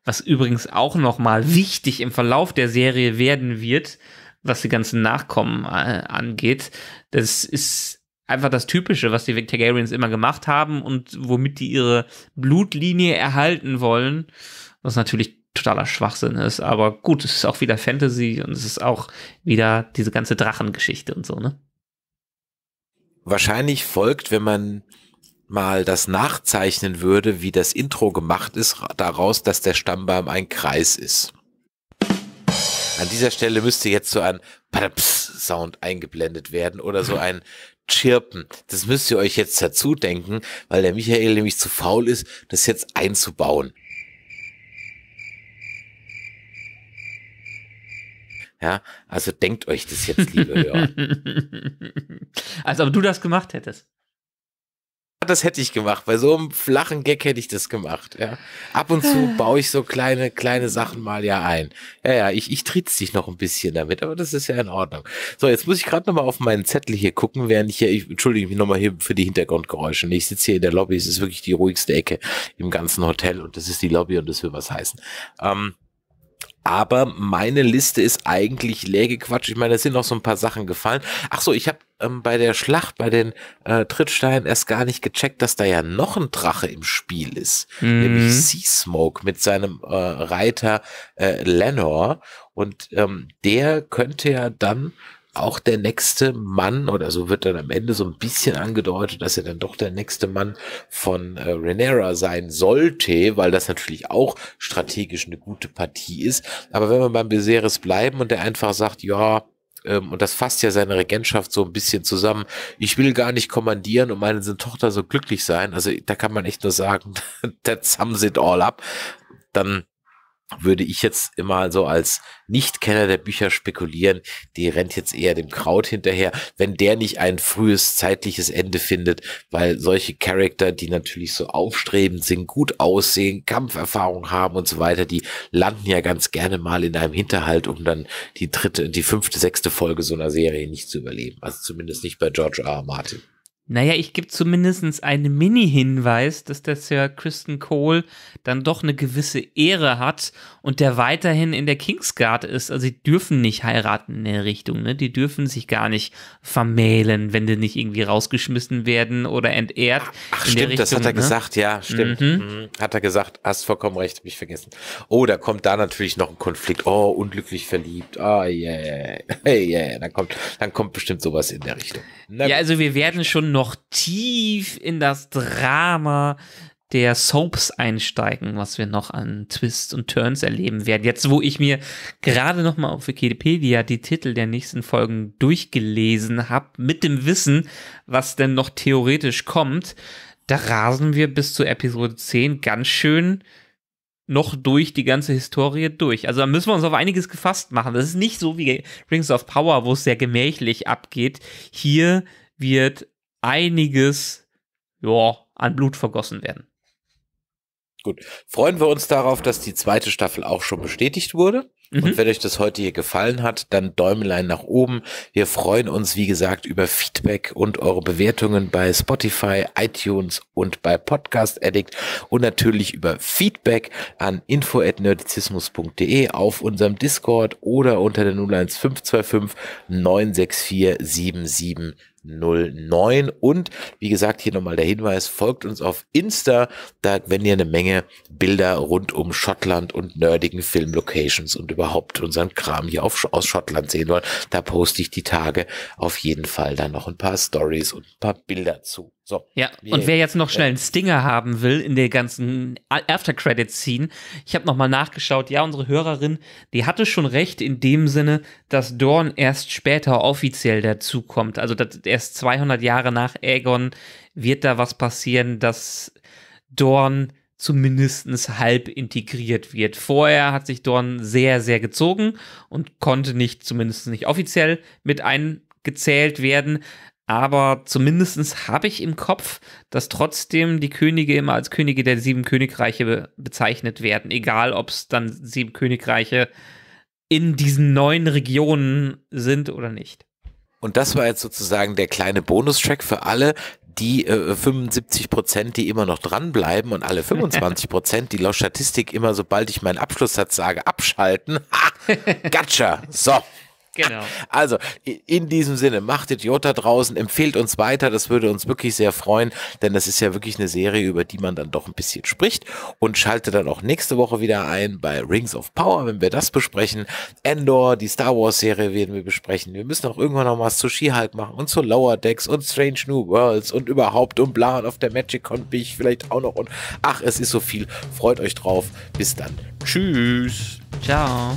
S2: was übrigens auch nochmal wichtig im Verlauf der Serie werden wird, was die ganzen Nachkommen äh, angeht. Das ist einfach das Typische, was die Targaryens immer gemacht haben und womit die ihre Blutlinie erhalten wollen, was natürlich totaler Schwachsinn ist. Aber gut, es ist auch wieder Fantasy und es ist auch wieder diese ganze Drachengeschichte
S1: und so, ne? Wahrscheinlich folgt, wenn man mal das nachzeichnen würde, wie das Intro gemacht ist, daraus, dass der Stammbaum ein Kreis ist. An dieser Stelle müsste jetzt so ein sound eingeblendet werden oder so ein Chirpen. Das müsst ihr euch jetzt dazu denken, weil der Michael nämlich zu faul ist, das jetzt einzubauen. Ja, also denkt euch das jetzt, liebe Hörer.
S2: (laughs) Als ob du das gemacht hättest
S1: das hätte ich gemacht. Bei so einem flachen Gag hätte ich das gemacht. Ja. Ab und zu ah. baue ich so kleine, kleine Sachen mal ja ein. Ja, ja, ich, ich tritt dich noch ein bisschen damit, aber das ist ja in Ordnung. So, jetzt muss ich gerade nochmal auf meinen Zettel hier gucken, während ich hier, ich entschuldige mich nochmal hier für die Hintergrundgeräusche. Ich sitze hier in der Lobby, es ist wirklich die ruhigste Ecke im ganzen Hotel und das ist die Lobby und das will was heißen. Ähm, aber meine Liste ist eigentlich leer gequatscht. Ich meine, da sind noch so ein paar Sachen gefallen. Ach so, ich habe ähm, bei der Schlacht bei den äh, Trittsteinen erst gar nicht gecheckt, dass da ja noch ein Drache im Spiel ist. Mhm. Nämlich Seasmoke mit seinem äh, Reiter äh, Lenor. Und ähm, der könnte ja dann auch der nächste Mann, oder so wird dann am Ende so ein bisschen angedeutet, dass er dann doch der nächste Mann von äh, Renera sein sollte, weil das natürlich auch strategisch eine gute Partie ist. Aber wenn wir beim Viserys bleiben und der einfach sagt, ja, ähm, und das fasst ja seine Regentschaft so ein bisschen zusammen, ich will gar nicht kommandieren und meine Tochter so glücklich sein, also da kann man echt nur sagen, (laughs) that sums it all up, dann würde ich jetzt immer so als Nichtkenner der Bücher spekulieren, die rennt jetzt eher dem Kraut hinterher, wenn der nicht ein frühes zeitliches Ende findet, weil solche Charakter, die natürlich so aufstrebend sind, gut aussehen, Kampferfahrung haben und so weiter, die landen ja ganz gerne mal in einem Hinterhalt, um dann die dritte, die fünfte, sechste Folge so einer Serie nicht zu überleben. Also zumindest nicht bei George R. R. Martin.
S2: Naja, ich gebe zumindest einen Mini-Hinweis, dass der Sir Kristen Cole dann doch eine gewisse Ehre hat und der weiterhin in der Kingsguard ist. Also sie dürfen nicht heiraten in der Richtung, ne? Die dürfen sich gar nicht vermählen, wenn die nicht irgendwie rausgeschmissen werden oder entehrt. Ach, stimmt, Richtung, das hat er ne? gesagt, ja, stimmt. Mhm.
S1: mhm. Hat er gesagt, hast vollkommen recht, hab ich vergessen. Oh, da kommt da natürlich noch ein Konflikt. Oh, unglücklich verliebt. Oh, yeah. (laughs) Hey, yeah. Dann kommt, dann kommt bestimmt sowas in der Richtung.
S2: Na, ja, also wir werden schon noch tief in das Drama der Soaps einsteigen, was wir noch an Twists und Turns erleben werden. Jetzt, wo ich mir gerade noch mal auf Wikipedia die Titel der nächsten Folgen durchgelesen habe, mit dem Wissen, was denn noch theoretisch kommt, da rasen wir bis zur Episode 10 ganz schön noch durch die ganze Historie durch. Also da müssen wir uns auf einiges gefasst machen. Das ist nicht so wie Rings of Power, wo es sehr gemächlich abgeht. Hier wird einiges jo, an Blut vergossen werden.
S1: Gut. Freuen wir uns darauf, dass die zweite Staffel auch schon bestätigt wurde. Mhm. Und wenn euch das heute hier gefallen hat, dann Däumelein nach oben. Wir freuen uns, wie gesagt, über Feedback und eure Bewertungen bei Spotify, iTunes und bei Podcast Addict und natürlich über Feedback an info.nerdizismus.de auf unserem Discord oder unter der 01525 964 77 09. Und wie gesagt, hier nochmal der Hinweis, folgt uns auf Insta, da wenn ihr eine Menge Bilder rund um Schottland und nerdigen Filmlocations und überhaupt unseren Kram hier auf, aus Schottland sehen wollt, da poste ich die Tage auf jeden Fall dann noch ein paar Stories und ein paar Bilder zu. So.
S2: Ja, yeah. und wer jetzt noch schnell einen Stinger haben will in der ganzen After-Credit-Scene, ich habe nochmal nachgeschaut, ja, unsere Hörerin, die hatte schon recht in dem Sinne, dass Dorn erst später offiziell dazukommt. Also erst 200 Jahre nach Aegon wird da was passieren, dass Dorn zumindest halb integriert wird. Vorher hat sich Dorn sehr, sehr gezogen und konnte nicht, zumindest nicht offiziell, mit ein, gezählt werden aber zumindest habe ich im Kopf, dass trotzdem die Könige immer als Könige der sieben Königreiche be bezeichnet werden, egal ob es dann sieben Königreiche in diesen neuen Regionen sind oder nicht.
S1: Und das war jetzt sozusagen der kleine Bonustrack für alle, die äh, 75 Prozent, die immer noch dranbleiben und alle 25 Prozent, die laut Statistik immer, sobald ich meinen Abschlusssatz sage, abschalten. Ha! Gotcha! So. Genau. Also, in diesem Sinne, macht Idiot da draußen, empfehlt uns weiter, das würde uns wirklich sehr freuen, denn das ist ja wirklich eine Serie, über die man dann doch ein bisschen spricht und schalte dann auch nächste Woche wieder ein bei Rings of Power, wenn wir das besprechen. Endor, die Star Wars Serie werden wir besprechen. Wir müssen auch irgendwann noch was zu She-Hulk machen und zu Lower Decks und Strange New Worlds und überhaupt und bla und auf der Magic Con bin ich vielleicht auch noch und ach, es ist so viel. Freut euch drauf. Bis dann. Tschüss. Ciao.